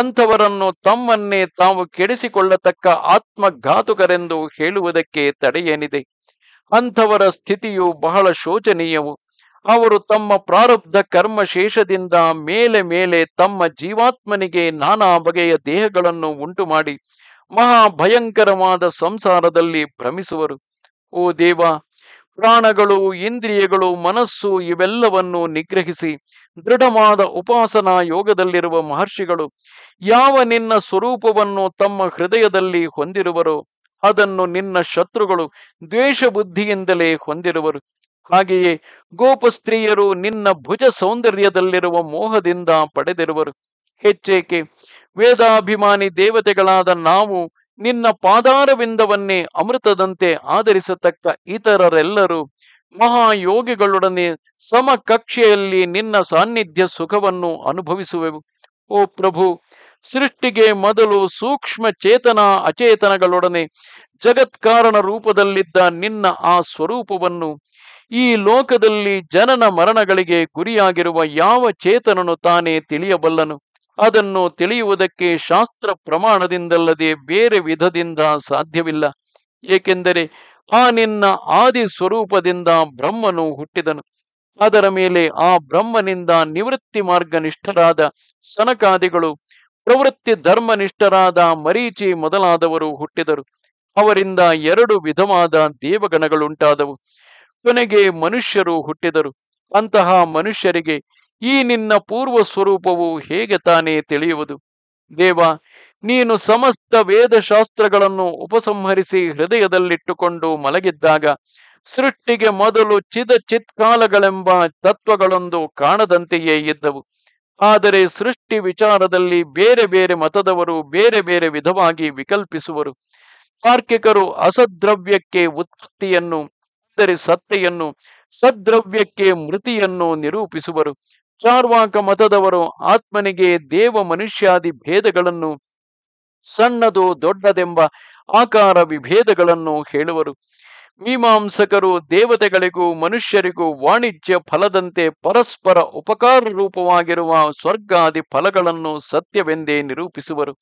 A: ಅಂಥವರನ್ನು ತಮ್ಮನ್ನೇ ತಾವು ಕೆಡಿಸಿಕೊಳ್ಳತಕ್ಕ ಆತ್ಮಘಾತುಕರೆಂದು ಹೇಳುವುದಕ್ಕೆ ತಡೆಯೇನಿದೆ ಅಂಥವರ ಸ್ಥಿತಿಯು ಬಹಳ ಶೋಚನೀಯವು ಅವರು ತಮ್ಮ ಪ್ರಾರಬ್ಧ ಕರ್ಮ ಶೇಷದಿಂದ ಮೇಲೆ ಮೇಲೆ ತಮ್ಮ ಜೀವಾತ್ಮನಿಗೆ ನಾನಾ ಬಗೆಯ ದೇಹಗಳನ್ನು ಉಂಟು ಮಾಡಿ ಮಹಾ ಭಯಂಕರವಾದ ಸಂಸಾರದಲ್ಲಿ ಭ್ರಮಿಸುವರು ಓ ದೇವ ಪ್ರಾಣಗಳು ಇಂದ್ರಿಯಗಳು ಮನಸ್ಸು ಇವೆಲ್ಲವನ್ನು ನಿಗ್ರಹಿಸಿ ದೃಢವಾದ ಉಪಾಸನಾ ಯೋಗದಲ್ಲಿರುವ ಮಹರ್ಷಿಗಳು ಯಾವ ನಿನ್ನ ಸ್ವರೂಪವನ್ನು ತಮ್ಮ ಹೃದಯದಲ್ಲಿ ಹೊಂದಿರುವರೋ ಅದನ್ನು ನಿನ್ನ ಶತ್ರುಗಳು ದ್ವೇಷ ಬುದ್ಧಿಯಿಂದಲೇ ಹೊಂದಿರುವರು ಹಾಗೆಯೇ ಗೋಪಸ್ತ್ರೀಯರು ನಿನ್ನ ಭುಜ ಸೌಂದರ್ಯದಲ್ಲಿರುವ ಮೋಹದಿಂದ ಪಡೆದಿರುವರು ಹೆಚ್ಚೇಕೆ ವೇದಾಭಿಮಾನಿ ದೇವತೆಗಳಾದ ನಾವು ನಿನ್ನ ಪಾದಾರವಿಂದವನ್ನೇ ಅಮೃತದಂತೆ ಆಧರಿಸತಕ್ಕ ಇತರರೆಲ್ಲರೂ ಮಹಾಯೋಗಿಗಳೊಡನೆ ಸಮಕಕ್ಷೆಯಲ್ಲಿ ನಿನ್ನ ಸಾನ್ನಿಧ್ಯ ಸುಖವನ್ನು ಅನುಭವಿಸುವೆವು ಓ ಪ್ರಭು ಸೃಷ್ಟಿಗೆ ಮೊದಲು ಸೂಕ್ಷ್ಮ ಚೇತನ ಅಚೇತನಗಳೊಡನೆ ಜಗತ್ಕಾರಣ ರೂಪದಲ್ಲಿದ್ದ ನಿನ್ನ ಆ ಸ್ವರೂಪವನ್ನು ಈ ಲೋಕದಲ್ಲಿ ಜನನ ಮರಣಗಳಿಗೆ ಗುರಿಯಾಗಿರುವ ಯಾವ ಚೇತನನು ತಾನೇ ತಿಳಿಯಬಲ್ಲನು ಅದನ್ನು ತಿಳಿಯುವುದಕ್ಕೆ ಶಾಸ್ತ್ರ ಪ್ರಮಾಣದಿಂದಲ್ಲದೆ ಬೇರೆ ವಿಧದಿಂದ ಸಾಧ್ಯವಿಲ್ಲ ಏಕೆಂದರೆ ಆ ನಿನ್ನ ಆದಿ ಸ್ವರೂಪದಿಂದ ಬ್ರಹ್ಮನು ಹುಟ್ಟಿದನು ಅದರ ಮೇಲೆ ಆ ಬ್ರಹ್ಮನಿಂದ ನಿವೃತ್ತಿ ಮಾರ್ಗನಿಷ್ಠರಾದ ಸನಕಾದಿಗಳು ಪ್ರವೃತ್ತಿ ಧರ್ಮನಿಷ್ಠರಾದ ಮರೀಚಿ ಮೊದಲಾದವರು ಹುಟ್ಟಿದರು ಅವರಿಂದ ಎರಡು ವಿಧವಾದ ದೇವಗಣಗಳುಂಟಾದವು ಕೊನೆಗೆ ಮನುಷ್ಯರು ಹುಟ್ಟಿದರು ಅಂತಹ ಮನುಷ್ಯರಿಗೆ ಈ ನಿನ್ನ ಪೂರ್ವ ಸ್ವರೂಪವು ಹೇಗೆ ತಾನೇ ತಿಳಿಯುವುದು ದೇವ ನೀನು ಸಮಸ್ತ ವೇದಶಾಸ್ತ್ರಗಳನ್ನು ಉಪಸಂಹರಿಸಿ ಹೃದಯದಲ್ಲಿಟ್ಟುಕೊಂಡು ಮಲಗಿದ್ದಾಗ ಸೃಷ್ಟಿಗೆ ಮೊದಲು ಚಿದ ಚಿತ್ಕಾಲಗಳೆಂಬ ತತ್ವಗಳೊಂದು ಕಾಣದಂತೆಯೇ ಇದ್ದವು ಆದರೆ ಸೃಷ್ಟಿ ವಿಚಾರದಲ್ಲಿ ಬೇರೆ ಬೇರೆ ಮತದವರು ಬೇರೆ ಬೇರೆ ವಿಧವಾಗಿ ವಿಕಲ್ಪಿಸುವರು ತಾರ್ಕಿಕರು ಅಸದ್ರವ್ಯಕ್ಕೆ ಉತ್ಪತ್ತಿಯನ್ನು ಅಂದರೆ ಸತ್ತೆಯನ್ನು ಸದ್ರವ್ಯಕ್ಕೆ ಮೃತಿಯನ್ನು ನಿರೂಪಿಸುವರು ಚಾರ್ವಾಕ ಮತದವರು ಆತ್ಮನಿಗೆ ದೇವ ಮನುಷ್ಯಾದಿ ಭೇದಗಳನ್ನು ಸಣ್ಣದು ದೊಡ್ಡದೆಂಬ ಆಕಾರ ವಿಭೇದಗಳನ್ನು ಹೇಳುವರು ಮೀಮಾಂಸಕರು ದೇವತೆಗಳಿಗೂ ಮನುಷ್ಯರಿಗೂ ವಾಣಿಜ್ಯ ಫಲದಂತೆ ಪರಸ್ಪರ ಉಪಕಾರ ರೂಪವಾಗಿರುವ ಸ್ವರ್ಗಾದಿ ಫಲಗಳನ್ನು ಸತ್ಯವೆಂದೇ ನಿರೂಪಿಸುವರು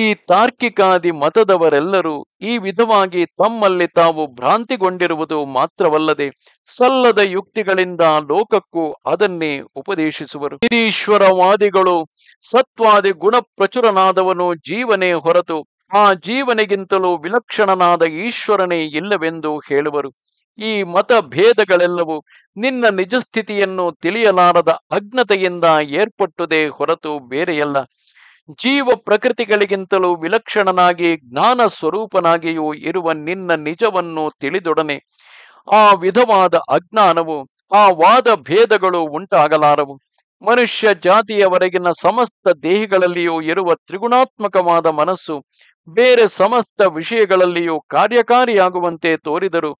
A: ಈ ತಾರ್ಕಿಕಾದಿ ಮತದವರೆಲ್ಲರೂ ಈ ವಿಧವಾಗಿ ತಮ್ಮಲ್ಲಿ ತಾವು ಭ್ರಾಂತಿಗೊಂಡಿರುವುದು ಮಾತ್ರವಲ್ಲದೆ ಸಲ್ಲದ ಯುಕ್ತಿಗಳಿಂದ ಲೋಕಕ್ಕೂ ಅದನ್ನೇ ಉಪದೇಶಿಸುವರು ಈಶ್ವರವಾದಿಗಳು ಸತ್ವಾದಿ ಗುಣ ಪ್ರಚುರನಾದವನು ಜೀವನೇ ಹೊರತು ಆ ಜೀವನಿಗಿಂತಲೂ ವಿಲಕ್ಷಣನಾದ ಈಶ್ವರನೇ ಇಲ್ಲವೆಂದು ಹೇಳುವರು ಈ ಮತ ಭೇದಗಳೆಲ್ಲವೂ ನಿನ್ನ ನಿಜಸ್ಥಿತಿಯನ್ನು ತಿಳಿಯಲಾರದ ಅಜ್ಞತೆಯಿಂದ ಏರ್ಪಟ್ಟುದೇ ಹೊರತು ಬೇರೆಯಲ್ಲ ಜೀವ ಪ್ರಕೃತಿಗಳಿಗಿಂತಲೂ ವಿಲಕ್ಷಣನಾಗಿ ಜ್ಞಾನ ಸ್ವರೂಪನಾಗಿಯೂ ಇರುವ ನಿನ್ನ ನಿಜವನ್ನು ತಿಳಿದೊಡನೆ ಆ ವಿಧವಾದ ಅಜ್ಞಾನವು ಆ ವಾದ ಭೇದಗಳು ಉಂಟಾಗಲಾರವು ಮನುಷ್ಯ ಜಾತಿಯವರೆಗಿನ ಸಮಸ್ತ ದೇಹಿಗಳಲ್ಲಿಯೂ ಇರುವ ತ್ರಿಗುಣಾತ್ಮಕವಾದ ಮನಸ್ಸು ಬೇರೆ ಸಮಸ್ತ ವಿಷಯಗಳಲ್ಲಿಯೂ ಕಾರ್ಯಕಾರಿಯಾಗುವಂತೆ ತೋರಿದರು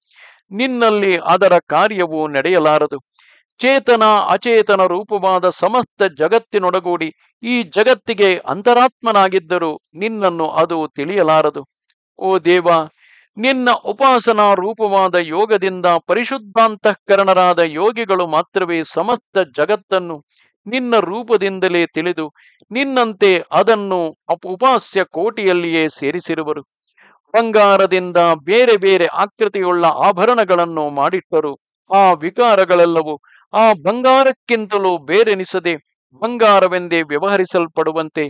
A: ನಿನ್ನಲ್ಲಿ ಅದರ ಕಾರ್ಯವು ನಡೆಯಲಾರದು ಚೇತನ ಅಚೇತನ ರೂಪವಾದ ಸಮಸ್ತ ಜಗತ್ತಿನೊಡಗೂಡಿ ಈ ಜಗತ್ತಿಗೆ ಅಂತರಾತ್ಮನಾಗಿದ್ದರೂ ನಿನ್ನನ್ನು ಅದು ತಿಳಿಯಲಾರದು ಓ ದೇವ ನಿನ್ನ ಉಪಾಸನಾ ರೂಪವಾದ ಯೋಗದಿಂದ ಪರಿಶುದ್ಧಾಂತಃಕರಣರಾದ ಯೋಗಿಗಳು ಮಾತ್ರವೇ ಸಮಸ್ತ ಜಗತ್ತನ್ನು ನಿನ್ನ ರೂಪದಿಂದಲೇ ತಿಳಿದು ನಿನ್ನಂತೆ ಅದನ್ನು ಉಪಾಸ್ಯ ಕೋಟಿಯಲ್ಲಿಯೇ ಸೇರಿಸಿರುವರು ಬಂಗಾರದಿಂದ ಬೇರೆ ಬೇರೆ ಆಕೃತಿಯುಳ್ಳ ಆಭರಣಗಳನ್ನು ಮಾಡಿಟ್ಟರು ಆ ವಿಕಾರಗಳೆಲ್ಲವೂ ಆ ಬಂಗಾರಕ್ಕಿಂತಲೂ ಬೇರೆನಿಸದೆ ಬಂಗಾರವೆಂದೇ ವ್ಯವಹರಿಸಲ್ಪಡುವಂತೆ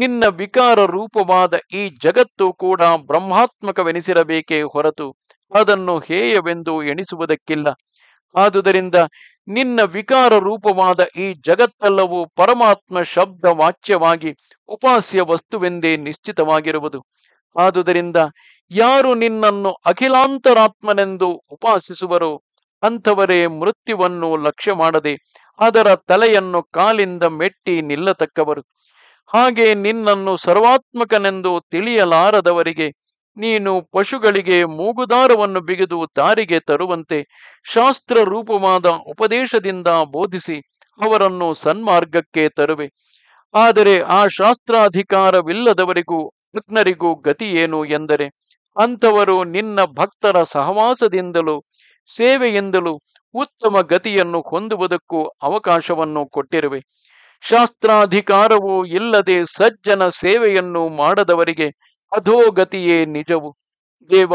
A: ನಿನ್ನ ವಿಕಾರ ರೂಪವಾದ ಈ ಜಗತ್ತು ಕೂಡ ಬ್ರಹ್ಮಾತ್ಮಕವೆನಿಸಿರಬೇಕೇ ಹೊರತು ಅದನ್ನು ಹೇಯವೆಂದು ಎಣಿಸುವುದಕ್ಕಿಲ್ಲ ಆದುದರಿಂದ ನಿನ್ನ ವಿಕಾರ ರೂಪವಾದ ಈ ಜಗತ್ತೆಲ್ಲವೂ ಪರಮಾತ್ಮ ಶಬ್ದ ವಾಚ್ಯವಾಗಿ ಉಪಾಸ್ಯ ವಸ್ತುವೆಂದೇ ನಿಶ್ಚಿತವಾಗಿರುವುದು ಆದುದರಿಂದ ಯಾರು ನಿನ್ನನ್ನು ಅಖಿಲಾಂತರಾತ್ಮನೆಂದು ಉಪಾಸಿಸುವರೋ ಅಂಥವರೇ ಮೃತ್ಯುವನ್ನು ಲಕ್ಷ್ಯ ಮಾಡದೆ ಅದರ ತಲೆಯನ್ನು ಕಾಲಿಂದ ಮೆಟ್ಟಿ ನಿಲ್ಲತಕ್ಕವರು ಹಾಗೆ ನಿನ್ನನ್ನು ಸರ್ವಾತ್ಮಕನೆಂದು ತಿಳಿಯಲಾರದವರಿಗೆ ನೀನು ಪಶುಗಳಿಗೆ ಮೂಗುದಾರವನ್ನು ಬಿಗಿದು ದಾರಿಗೆ ತರುವಂತೆ ಶಾಸ್ತ್ರ ರೂಪವಾದ ಉಪದೇಶದಿಂದ ಬೋಧಿಸಿ ಅವರನ್ನು ಸನ್ಮಾರ್ಗಕ್ಕೆ ತರುವೆ ಆದರೆ ಆ ಶಾಸ್ತ್ರಾಧಿಕಾರವಿಲ್ಲದವರಿಗೂ ಕೃತ್ನರಿಗೂ ಗತಿಯೇನು ಎಂದರೆ ಅಂಥವರು ನಿನ್ನ ಭಕ್ತರ ಸಹವಾಸದಿಂದಲೂ ಸೇವೆಯಿಂದಲೂ ಉತ್ತಮ ಗತಿಯನ್ನು ಹೊಂದುವುದಕ್ಕೂ ಅವಕಾಶವನ್ನು ಕೊಟ್ಟಿರುವೆ ಶಾಸ್ತ್ರಾಧಿಕಾರವೂ ಇಲ್ಲದೆ ಸಜ್ಜನ ಸೇವೆಯನ್ನು ಮಾಡದವರಿಗೆ ಅಧೋಗತಿಯೇ ನಿಜವು ದೇವ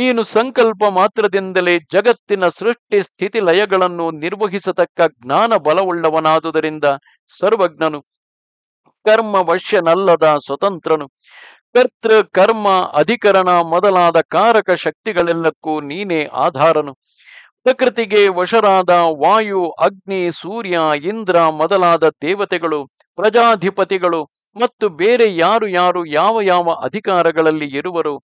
A: ನೀನು ಸಂಕಲ್ಪ ಮಾತ್ರದಿಂದಲೇ ಜಗತ್ತಿನ ಸೃಷ್ಟಿ ಸ್ಥಿತಿ ಲಯಗಳನ್ನು ನಿರ್ವಹಿಸತಕ್ಕ ಜ್ಞಾನ ಬಲವುಳ್ಳವನಾದುದರಿಂದ ಸರ್ವಜ್ಞನು ವಶ್ಯನಲ್ಲದ ಸ್ವತಂತ್ರನು ಕರ್ತೃ ಕರ್ಮ ಅಧಿಕರಣ ಮೊದಲಾದ ಕಾರಕ ಶಕ್ತಿಗಳೆಲ್ಲಕ್ಕೂ ನೀನೇ ಆಧಾರನು ಪ್ರಕೃತಿಗೆ ವಶರಾದ ವಾಯು ಅಗ್ನಿ ಸೂರ್ಯ ಇಂದ್ರ ಮೊದಲಾದ ದೇವತೆಗಳು ಪ್ರಜಾಧಿಪತಿಗಳು ಮತ್ತು ಬೇರೆ ಯಾರು ಯಾರು ಯಾವ ಯಾವ ಅಧಿಕಾರಗಳಲ್ಲಿ ಇರುವರು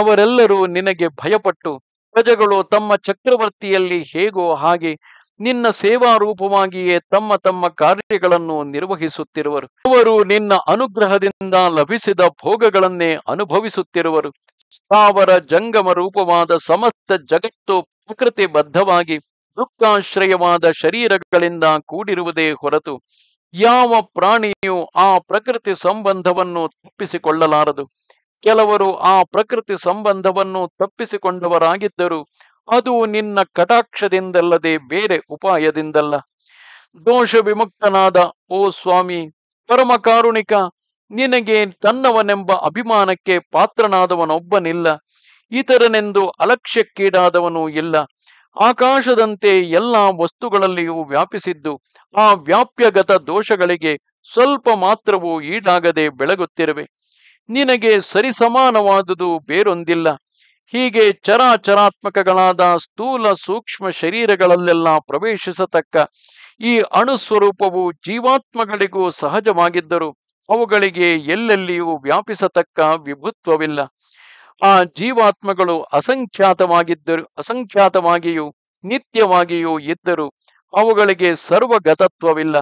A: ಅವರೆಲ್ಲರೂ ನಿನಗೆ ಭಯಪಟ್ಟು ಪ್ರಜೆಗಳು ತಮ್ಮ ಚಕ್ರವರ್ತಿಯಲ್ಲಿ ಹೇಗೋ ಹಾಗೆ ನಿನ್ನ ಸೇವಾ ರೂಪವಾಗಿಯೇ ತಮ್ಮ ತಮ್ಮ ಕಾರ್ಯಗಳನ್ನು ನಿರ್ವಹಿಸುತ್ತಿರುವರು ಅವರು ನಿನ್ನ ಅನುಗ್ರಹದಿಂದ ಲಭಿಸಿದ ಭೋಗಗಳನ್ನೇ ಅನುಭವಿಸುತ್ತಿರುವರು ಸ್ಥಾವರ ಜಂಗಮ ರೂಪವಾದ ಸಮಸ್ತ ಜಗತ್ತು ಪ್ರಕೃತಿ ಬದ್ಧವಾಗಿ ದುಃಖಾಶ್ರಯವಾದ ಶರೀರಗಳಿಂದ ಕೂಡಿರುವುದೇ ಹೊರತು ಯಾವ ಪ್ರಾಣಿಯು ಆ ಪ್ರಕೃತಿ ಸಂಬಂಧವನ್ನು ತಪ್ಪಿಸಿಕೊಳ್ಳಲಾರದು ಕೆಲವರು ಆ ಪ್ರಕೃತಿ ಸಂಬಂಧವನ್ನು ತಪ್ಪಿಸಿಕೊಂಡವರಾಗಿದ್ದರು ಅದು ನಿನ್ನ ಕಟಾಕ್ಷದಿಂದಲ್ಲದೆ ಬೇರೆ ಉಪಾಯದಿಂದಲ್ಲ ದೋಷ ವಿಮುಕ್ತನಾದ ಓ ಸ್ವಾಮಿ ಪರಮ ನಿನಗೆ ತನ್ನವನೆಂಬ ಅಭಿಮಾನಕ್ಕೆ ಪಾತ್ರನಾದವನೊಬ್ಬನಿಲ್ಲ ಇತರನೆಂದು ಅಲಕ್ಷ್ಯಕ್ಕೀಡಾದವನೂ ಇಲ್ಲ ಆಕಾಶದಂತೆ ಎಲ್ಲ ವಸ್ತುಗಳಲ್ಲಿಯೂ ವ್ಯಾಪಿಸಿದ್ದು ಆ ವ್ಯಾಪ್ಯಗತ ದೋಷಗಳಿಗೆ ಸ್ವಲ್ಪ ಮಾತ್ರವೂ ಈಡಾಗದೆ ಬೆಳಗುತ್ತಿರುವೆ ನಿನಗೆ ಸರಿಸಮಾನವಾದುದು ಬೇರೊಂದಿಲ್ಲ ಹೀಗೆ ಚರಾಚರಾತ್ಮಕಗಳಾದ ಸ್ಥೂಲ ಸೂಕ್ಷ್ಮ ಶರೀರಗಳಲ್ಲೆಲ್ಲ ಪ್ರವೇಶಿಸತಕ್ಕ ಈ ಅಣು ಸ್ವರೂಪವು ಜೀವಾತ್ಮಗಳಿಗೂ ಸಹಜವಾಗಿದ್ದರು ಅವುಗಳಿಗೆ ಎಲ್ಲೆಲ್ಲಿಯೂ ವ್ಯಾಪಿಸತಕ್ಕ ವಿಭುತ್ವವಿಲ್ಲ ಆ ಜೀವಾತ್ಮಗಳು ಅಸಂಖ್ಯಾತವಾಗಿದ್ದರು ಅಸಂಖ್ಯಾತವಾಗಿಯೂ ನಿತ್ಯವಾಗಿಯೂ ಇದ್ದರು ಅವುಗಳಿಗೆ ಸರ್ವಗತತ್ವವಿಲ್ಲ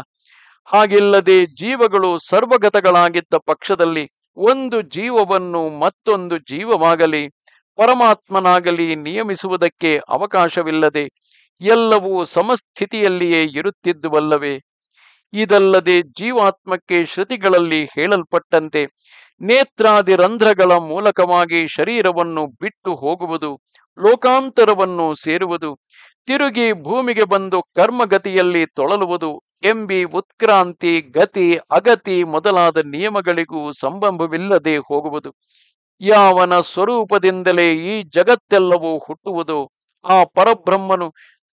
A: ಹಾಗಿಲ್ಲದೆ ಜೀವಗಳು ಸರ್ವಗತಗಳಾಗಿದ್ದ ಪಕ್ಷದಲ್ಲಿ ಒಂದು ಜೀವವನ್ನು ಮತ್ತೊಂದು ಜೀವವಾಗಲಿ ಪರಮಾತ್ಮನಾಗಲಿ ನಿಯಮಿಸುವುದಕ್ಕೆ ಅವಕಾಶವಿಲ್ಲದೆ ಎಲ್ಲವೂ ಸಮಸ್ಥಿತಿಯಲ್ಲಿಯೇ ಇರುತ್ತಿದ್ದುವಲ್ಲವೇ ಇದಲ್ಲದೆ ಜೀವಾತ್ಮಕ್ಕೆ ಶ್ರುತಿಗಳಲ್ಲಿ ಹೇಳಲ್ಪಟ್ಟಂತೆ ನೇತ್ರಾದಿ ರಂಧ್ರಗಳ ಮೂಲಕವಾಗಿ ಶರೀರವನ್ನು ಬಿಟ್ಟು ಹೋಗುವುದು ಲೋಕಾಂತರವನ್ನು ಸೇರುವುದು ತಿರುಗಿ ಭೂಮಿಗೆ ಬಂದು ಕರ್ಮಗತಿಯಲ್ಲಿ ತೊಳಲುವುದು ಎಂಬಿ ಉತ್ಕ್ರಾಂತಿ ಗತಿ ಅಗತಿ ಮೊದಲಾದ ನಿಯಮಗಳಿಗೂ ಸಂಬಂಧವಿಲ್ಲದೆ ಹೋಗುವುದು ಯಾವನ ಸ್ವರೂಪದಿಂದಲೇ ಈ ಜಗತ್ತೆಲ್ಲವೂ ಹುಟ್ಟುವುದು ಆ ಪರಬ್ರಹ್ಮನು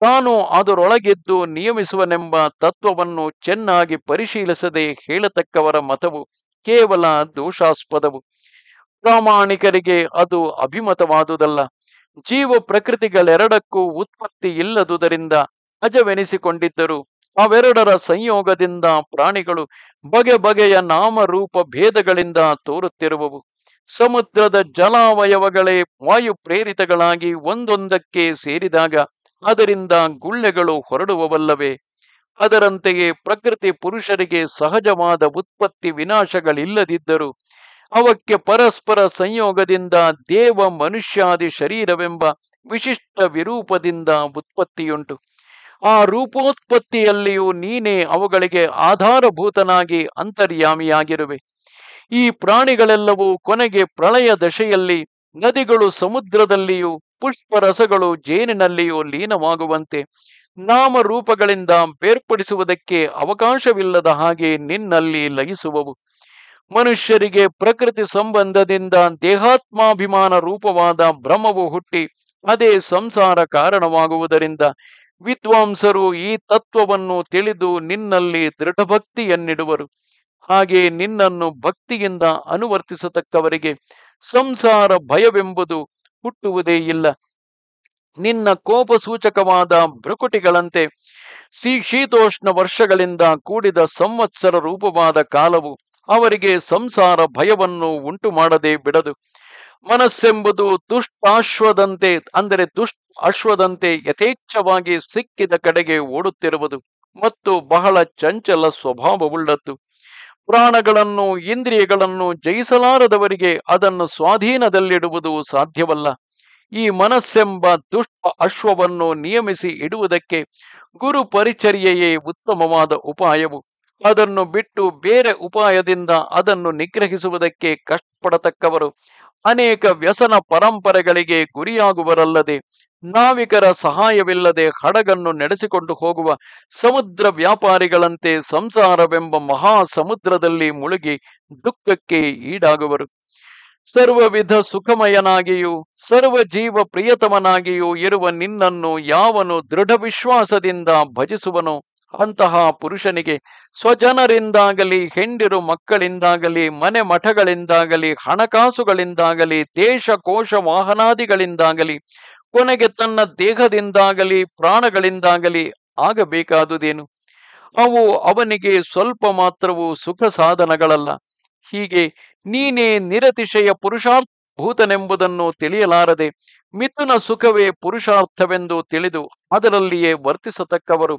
A: ತಾನು ಅದರೊಳಗೆದ್ದು ನಿಯಮಿಸುವನೆಂಬ ತತ್ವವನ್ನು ಚೆನ್ನಾಗಿ ಪರಿಶೀಲಿಸದೆ ಹೇಳತಕ್ಕವರ ಮತವು ಕೇವಲ ದೋಷಾಸ್ಪದವು ಪ್ರಾಮಾಣಿಕರಿಗೆ ಅದು ಅಭಿಮತವಾದುದಲ್ಲ ಜೀವ ಪ್ರಕೃತಿಗಳೆರಡಕ್ಕೂ ಉತ್ಪತ್ತಿ ಇಲ್ಲದುದರಿಂದ ಅಜವೆನಿಸಿಕೊಂಡಿದ್ದರು ಅವೆರಡರ ಸಂಯೋಗದಿಂದ ಪ್ರಾಣಿಗಳು ಬಗೆ ಬಗೆಯ ನಾಮರೂಪ ಭೇದಗಳಿಂದ ತೋರುತ್ತಿರುವವು ಸಮುದ್ರದ ಜಲಾವಯವಗಳೇ ವಾಯು ಪ್ರೇರಿತಗಳಾಗಿ ಒಂದೊಂದಕ್ಕೆ ಸೇರಿದಾಗ ಅದರಿಂದ ಗುಳ್ಳೆಗಳು ಹೊರಡುವವಲ್ಲವೇ ಅದರಂತೆಯೇ ಪ್ರಕೃತಿ ಪುರುಷರಿಗೆ ಸಹಜವಾದ ಉತ್ಪತ್ತಿ ವಿನಾಶಗಳಿಲ್ಲದಿದ್ದರೂ ಅವಕ್ಕೆ ಪರಸ್ಪರ ಸಂಯೋಗದಿಂದ ದೇವ ಮನುಷ್ಯಾದಿ ಶರೀರವೆಂಬ ವಿಶಿಷ್ಟ ವಿರೂಪದಿಂದ ಉತ್ಪತ್ತಿಯುಂಟು ಆ ರೂಪೋತ್ಪತ್ತಿಯಲ್ಲಿಯೂ ನೀನೇ ಅವುಗಳಿಗೆ ಆಧಾರಭೂತನಾಗಿ ಅಂತರ್ಯಾಮಿಯಾಗಿರುವೆ ಈ ಪ್ರಾಣಿಗಳೆಲ್ಲವೂ ಕೊನೆಗೆ ಪ್ರಳಯ ದಶೆಯಲ್ಲಿ ನದಿಗಳು ಸಮುದ್ರದಲ್ಲಿಯೂ ಪುಷ್ಪರಸಗಳು ಜೇನಿನಲ್ಲಿಯೂ ಲೀನವಾಗುವಂತೆ ನಾಮರೂಪಗಳಿಂದ ಬೇರ್ಪಡಿಸುವುದಕ್ಕೆ ಅವಕಾಶವಿಲ್ಲದ ಹಾಗೆ ನಿನ್ನಲ್ಲಿ ಲಯಿಸುವವು ಮನುಷ್ಯರಿಗೆ ಪ್ರಕೃತಿ ಸಂಬಂಧದಿಂದ ದೇಹಾತ್ಮಾಭಿಮಾನ ರೂಪವಾದ ಭ್ರಮವು ಹುಟ್ಟಿ ಅದೇ ಸಂಸಾರ ಕಾರಣವಾಗುವುದರಿಂದ ವಿದ್ವಾಂಸರು ಈ ತತ್ವವನ್ನು ತಿಳಿದು ನಿನ್ನಲ್ಲಿ ದೃಢಭಕ್ತಿಯನ್ನಿಡುವರು ಹಾಗೆ ನಿನ್ನನ್ನು ಭಕ್ತಿಯಿಂದ ಅನುವರ್ತಿಸತಕ್ಕವರಿಗೆ ಸಂಸಾರ ಭಯವೆಂಬುದು ಹುಟ್ಟುವುದೇ ಇಲ್ಲ ನಿನ್ನ ಕೋಪ ಸೂಚಕವಾದ ಭ್ರಕುಟಿಗಳಂತೆ ಶ್ರೀ ಶೀತೋಷ್ಣ ವರ್ಷಗಳಿಂದ ಕೂಡಿದ ಸಂವತ್ಸರ ರೂಪವಾದ ಕಾಲವು ಅವರಿಗೆ ಸಂಸಾರ ಭಯವನ್ನು ಉಂಟು ಮಾಡದೆ ಬಿಡದು ಮನಸ್ಸೆಂಬುದು ದುಷ್ಟಾಶ್ವದಂತೆ ಅಂದರೆ ದುಷ್ಟ ಅಶ್ವದಂತೆ ಯಥೇಚ್ಛವಾಗಿ ಸಿಕ್ಕಿದ ಕಡೆಗೆ ಓಡುತ್ತಿರುವುದು ಮತ್ತು ಬಹಳ ಚಂಚಲ ಸ್ವಭಾವವುಳ್ಳದ್ದು ಪುರಾಣಗಳನ್ನು ಇಂದ್ರಿಯಗಳನ್ನು ಜಯಿಸಲಾರದವರಿಗೆ ಅದನ್ನು ಸ್ವಾಧೀನದಲ್ಲಿಡುವುದು ಸಾಧ್ಯವಲ್ಲ ಈ ಮನಸ್ಸೆಂಬ ದುಷ್ಟ ಅಶ್ವವನ್ನು ನಿಯಮಿಸಿ ಇಡುವುದಕ್ಕೆ ಗುರು ಪರಿಚರ್ಯೆಯೇ ಉತ್ತಮವಾದ ಉಪಾಯವು ಅದನ್ನು ಬಿಟ್ಟು ಬೇರೆ ಉಪಾಯದಿಂದ ಅದನ್ನು ನಿಗ್ರಹಿಸುವುದಕ್ಕೆ ಕಷ್ಟಪಡತಕ್ಕವರು ಅನೇಕ ವ್ಯಸನ ಪರಂಪರೆಗಳಿಗೆ ಗುರಿಯಾಗುವರಲ್ಲದೆ ನಾವಿಕರ ಸಹಾಯವಿಲ್ಲದೆ ಹಡಗನ್ನು ನಡೆಸಿಕೊಂಡು ಹೋಗುವ ಸಮುದ್ರ ವ್ಯಾಪಾರಿಗಳಂತೆ ಸಂಸಾರವೆಂಬ ಮಹಾ ಸಮುದ್ರದಲ್ಲಿ ಮುಳುಗಿ ದುಃಖಕ್ಕೆ ಈಡಾಗುವರು ಸರ್ವವಿಧ ಸುಖಮಯನಾಗಿಯೂ ಸರ್ವ ಜೀವ ಪ್ರಿಯತಮನಾಗಿಯೂ ಇರುವ ನಿನ್ನನ್ನು ಯಾವನು ದೃಢ ವಿಶ್ವಾಸದಿಂದ ಭಜಿಸುವನು ಅಂತಹ ಪುರುಷನಿಗೆ ಸ್ವಜನರಿಂದಾಗಲಿ ಹೆಂಡಿರು ಮಕ್ಕಳಿಂದಾಗಲಿ ಮನೆ ಮಠಗಳಿಂದಾಗಲಿ ಹಣಕಾಸುಗಳಿಂದಾಗಲಿ ದೇಶ ಕೋಶ ವಾಹನಾದಿಗಳಿಂದಾಗಲಿ ಕೊನೆಗೆ ತನ್ನ ದೇಹದಿಂದಾಗಲಿ ಪ್ರಾಣಗಳಿಂದಾಗಲಿ ಆಗಬೇಕಾದುದೇನು ಅವು ಅವನಿಗೆ ಸ್ವಲ್ಪ ಮಾತ್ರವೂ ಸುಖ ಸಾಧನಗಳಲ್ಲ ಹೀಗೆ ನೀನೇ ನಿರತಿಶಯ ಪುರುಷಾರ್ಥ ಭೂತನೆಂಬುದನ್ನು ತಿಳಿಯಲಾರದೆ ಮಿಥುನ ಸುಖವೇ ಪುರುಷಾರ್ಥವೆಂದು ತಿಳಿದು ಅದರಲ್ಲಿಯೇ ವರ್ತಿಸತಕ್ಕವರು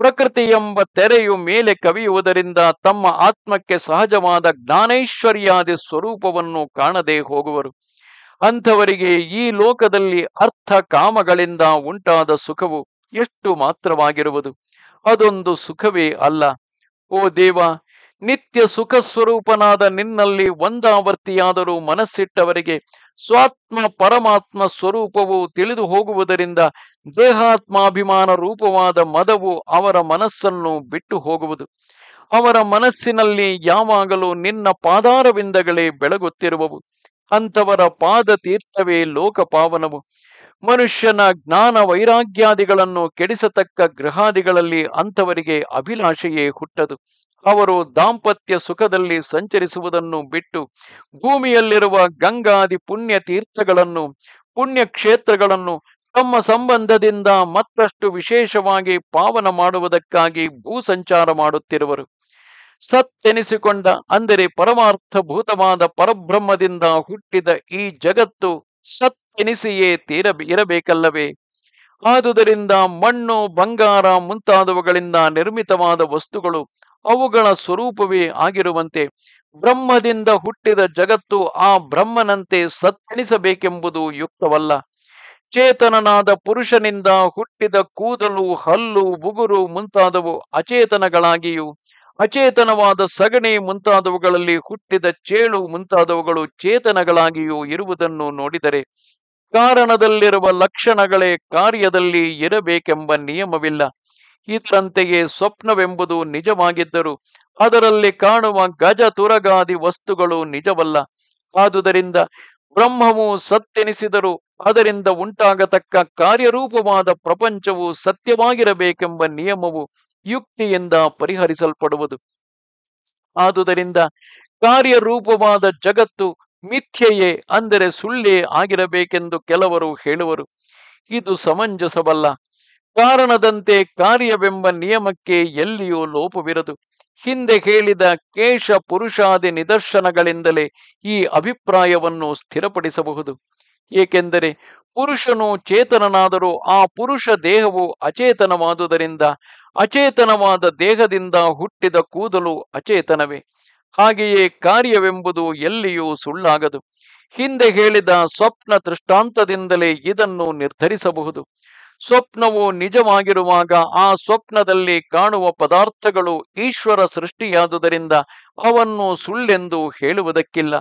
A: ಪ್ರಕೃತಿ ಎಂಬ ತೆರೆಯು ಮೇಲೆ ಕವಿಯುವುದರಿಂದ ತಮ್ಮ ಆತ್ಮಕ್ಕೆ ಸಹಜವಾದ ಜ್ಞಾನೈಶ್ವರ್ಯಾದಿ ಸ್ವರೂಪವನ್ನು ಕಾಣದೇ ಹೋಗುವರು ಅಂಥವರಿಗೆ ಈ ಲೋಕದಲ್ಲಿ ಅರ್ಥ ಕಾಮಗಳಿಂದ ಉಂಟಾದ ಸುಖವು ಎಷ್ಟು ಮಾತ್ರವಾಗಿರುವುದು ಅದೊಂದು ಸುಖವೇ ಅಲ್ಲ ಓ ದೇವ ನಿತ್ಯ ಸುಖ ಸ್ವರೂಪನಾದ ನಿನ್ನಲ್ಲಿ ಒಂದಾವರ್ತಿಯಾದರೂ ಮನಸ್ಸಿಟ್ಟವರಿಗೆ ಸ್ವಾತ್ಮ ಪರಮಾತ್ಮ ಸ್ವರೂಪವು ತಿಳಿದು ಹೋಗುವುದರಿಂದ ದೇಹಾತ್ಮಾಭಿಮಾನ ರೂಪವಾದ ಮದವು ಅವರ ಮನಸ್ಸನ್ನು ಬಿಟ್ಟು ಹೋಗುವುದು ಅವರ ಮನಸ್ಸಿನಲ್ಲಿ ಯಾವಾಗಲೂ ನಿನ್ನ ಪಾದಾರವಿಂದಗಳೇ ಬೆಳಗುತ್ತಿರುವವು ಅಂಥವರ ಪಾದ ತೀರ್ಥವೇ ಲೋಕ ಪಾವನವು ಮನುಷ್ಯನ ಜ್ಞಾನ ವೈರಾಗ್ಯಾದಿಗಳನ್ನು ಕೆಡಿಸತಕ್ಕ ಗೃಹಾದಿಗಳಲ್ಲಿ ಅಂಥವರಿಗೆ ಅಭಿಲಾಷೆಯೇ ಹುಟ್ಟದು ಅವರು ದಾಂಪತ್ಯ ಸುಖದಲ್ಲಿ ಸಂಚರಿಸುವುದನ್ನು ಬಿಟ್ಟು ಭೂಮಿಯಲ್ಲಿರುವ ಗಂಗಾದಿ ಪುಣ್ಯ ತೀರ್ಥಗಳನ್ನು ಪುಣ್ಯ ಕ್ಷೇತ್ರಗಳನ್ನು ತಮ್ಮ ಸಂಬಂಧದಿಂದ ಮತ್ತಷ್ಟು ವಿಶೇಷವಾಗಿ ಪಾವನ ಮಾಡುವುದಕ್ಕಾಗಿ ಭೂ ಸಂಚಾರ ಮಾಡುತ್ತಿರುವರು ಸತ್ತೆನಿಸಿಕೊಂಡ ಅಂದರೆ ಪರಮಾರ್ಥ ಭೂತವಾದ ಪರಬ್ರಹ್ಮದಿಂದ ಹುಟ್ಟಿದ ಈ ಜಗತ್ತು ಸತ್ ಎನಿಸಿಯೇ ತೀರ ಇರಬೇಕಲ್ಲವೇ ಆದುದರಿಂದ ಮಣ್ಣು ಬಂಗಾರ ಮುಂತಾದವುಗಳಿಂದ ನಿರ್ಮಿತವಾದ ವಸ್ತುಗಳು ಅವುಗಳ ಸ್ವರೂಪವೇ ಆಗಿರುವಂತೆ ಬ್ರಹ್ಮದಿಂದ ಹುಟ್ಟಿದ ಜಗತ್ತು ಆ ಬ್ರಹ್ಮನಂತೆ ಸತ್ಕಣಿಸಬೇಕೆಂಬುದು ಯುಕ್ತವಲ್ಲ ಚೇತನನಾದ ಪುರುಷನಿಂದ ಹುಟ್ಟಿದ ಕೂದಲು ಹಲ್ಲು ಬುಗುರು ಮುಂತಾದವು ಅಚೇತನಗಳಾಗಿಯೂ ಅಚೇತನವಾದ ಸಗಣಿ ಮುಂತಾದವುಗಳಲ್ಲಿ ಹುಟ್ಟಿದ ಚೇಳು ಮುಂತಾದವುಗಳು ಚೇತನಗಳಾಗಿಯೂ ಇರುವುದನ್ನು ನೋಡಿದರೆ ಕಾರಣದಲ್ಲಿರುವ ಲಕ್ಷಣಗಳೇ ಕಾರ್ಯದಲ್ಲಿ ಇರಬೇಕೆಂಬ ನಿಯಮವಿಲ್ಲ ಇದರಂತೆಯೇ ಸ್ವಪ್ನವೆಂಬುದು ನಿಜವಾಗಿದ್ದರು ಅದರಲ್ಲಿ ಕಾಣುವ ಗಜ ತುರಗಾದಿ ವಸ್ತುಗಳು ನಿಜವಲ್ಲ ಆದುದರಿಂದ ಬ್ರಹ್ಮವು ಸತ್ತೆನಿಸಿದರು ಅದರಿಂದ ಉಂಟಾಗತಕ್ಕ ಕಾರ್ಯರೂಪವಾದ ಪ್ರಪಂಚವು ಸತ್ಯವಾಗಿರಬೇಕೆಂಬ ನಿಯಮವು ಯುಕ್ತಿಯಿಂದ ಪರಿಹರಿಸಲ್ಪಡುವುದು ಆದುದರಿಂದ ಕಾರ್ಯರೂಪವಾದ ಜಗತ್ತು ಮಿಥ್ಯೆಯೇ ಅಂದರೆ ಸುಳ್ಳೇ ಆಗಿರಬೇಕೆಂದು ಕೆಲವರು ಹೇಳುವರು ಇದು ಸಮಂಜಸವಲ್ಲ ಕಾರಣದಂತೆ ಕಾರ್ಯವೆಂಬ ನಿಯಮಕ್ಕೆ ಎಲ್ಲಿಯೂ ಲೋಪವಿರದು ಹಿಂದೆ ಹೇಳಿದ ಕೇಶ ಪುರುಷಾದಿ ನಿದರ್ಶನಗಳಿಂದಲೇ ಈ ಅಭಿಪ್ರಾಯವನ್ನು ಸ್ಥಿರಪಡಿಸಬಹುದು ಏಕೆಂದರೆ ಪುರುಷನು ಚೇತನನಾದರೂ ಆ ಪುರುಷ ದೇಹವು ಅಚೇತನವಾದುದರಿಂದ ಅಚೇತನವಾದ ದೇಹದಿಂದ ಹುಟ್ಟಿದ ಕೂದಲು ಅಚೇತನವೇ ಹಾಗೆಯೇ ಕಾರ್ಯವೆಂಬುದು ಎಲ್ಲಿಯೂ ಸುಳ್ಳಾಗದು ಹಿಂದೆ ಹೇಳಿದ ಸ್ವಪ್ನ ದೃಷ್ಟಾಂತದಿಂದಲೇ ಇದನ್ನು ನಿರ್ಧರಿಸಬಹುದು ಸ್ವಪ್ನವು ನಿಜವಾಗಿರುವಾಗ ಆ ಸ್ವಪ್ನದಲ್ಲಿ ಕಾಣುವ ಪದಾರ್ಥಗಳು ಈಶ್ವರ ಸೃಷ್ಟಿಯಾದುದರಿಂದ ಅವನ್ನು ಸುಳ್ಳೆಂದು ಹೇಳುವುದಕ್ಕಿಲ್ಲ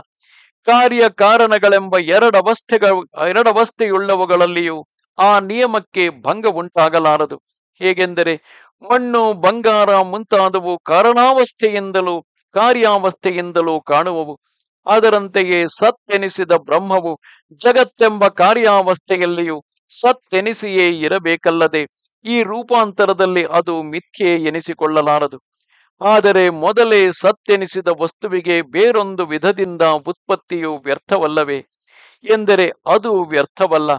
A: ಕಾರ್ಯ ಕಾರಣಗಳೆಂಬ ಎರಡವಸ್ಥೆಗಳ ಎರಡವಸ್ಥೆಯುಳ್ಳವುಗಳಲ್ಲಿಯೂ ಆ ನಿಯಮಕ್ಕೆ ಭಂಗ ಉಂಟಾಗಲಾರದು ಹೇಗೆಂದರೆ ಮಣ್ಣು ಬಂಗಾರ ಮುಂತಾದವು ಕಾರಣಾವಸ್ಥೆಯಿಂದಲೂ ಕಾರ್ಯಾವಸ್ಥೆಯಿಂದಲೂ ಕಾಣುವವು ಅದರಂತೆಯೇ ಎನಿಸಿದ ಬ್ರಹ್ಮವು ಜಗತ್ತೆಂಬ ಕಾರ್ಯಾವಸ್ಥೆಯಲ್ಲಿಯೂ ಸತ್ತೆನಿಸಿಯೇ ಇರಬೇಕಲ್ಲದೆ ಈ ರೂಪಾಂತರದಲ್ಲಿ ಅದು ಮಿಥ್ಯೆ ಎನಿಸಿಕೊಳ್ಳಲಾರದು ಆದರೆ ಮೊದಲೇ ಸತ್ತೆನಿಸಿದ ವಸ್ತುವಿಗೆ ಬೇರೊಂದು ವಿಧದಿಂದ ಉತ್ಪತ್ತಿಯು ವ್ಯರ್ಥವಲ್ಲವೇ ಎಂದರೆ ಅದು ವ್ಯರ್ಥವಲ್ಲ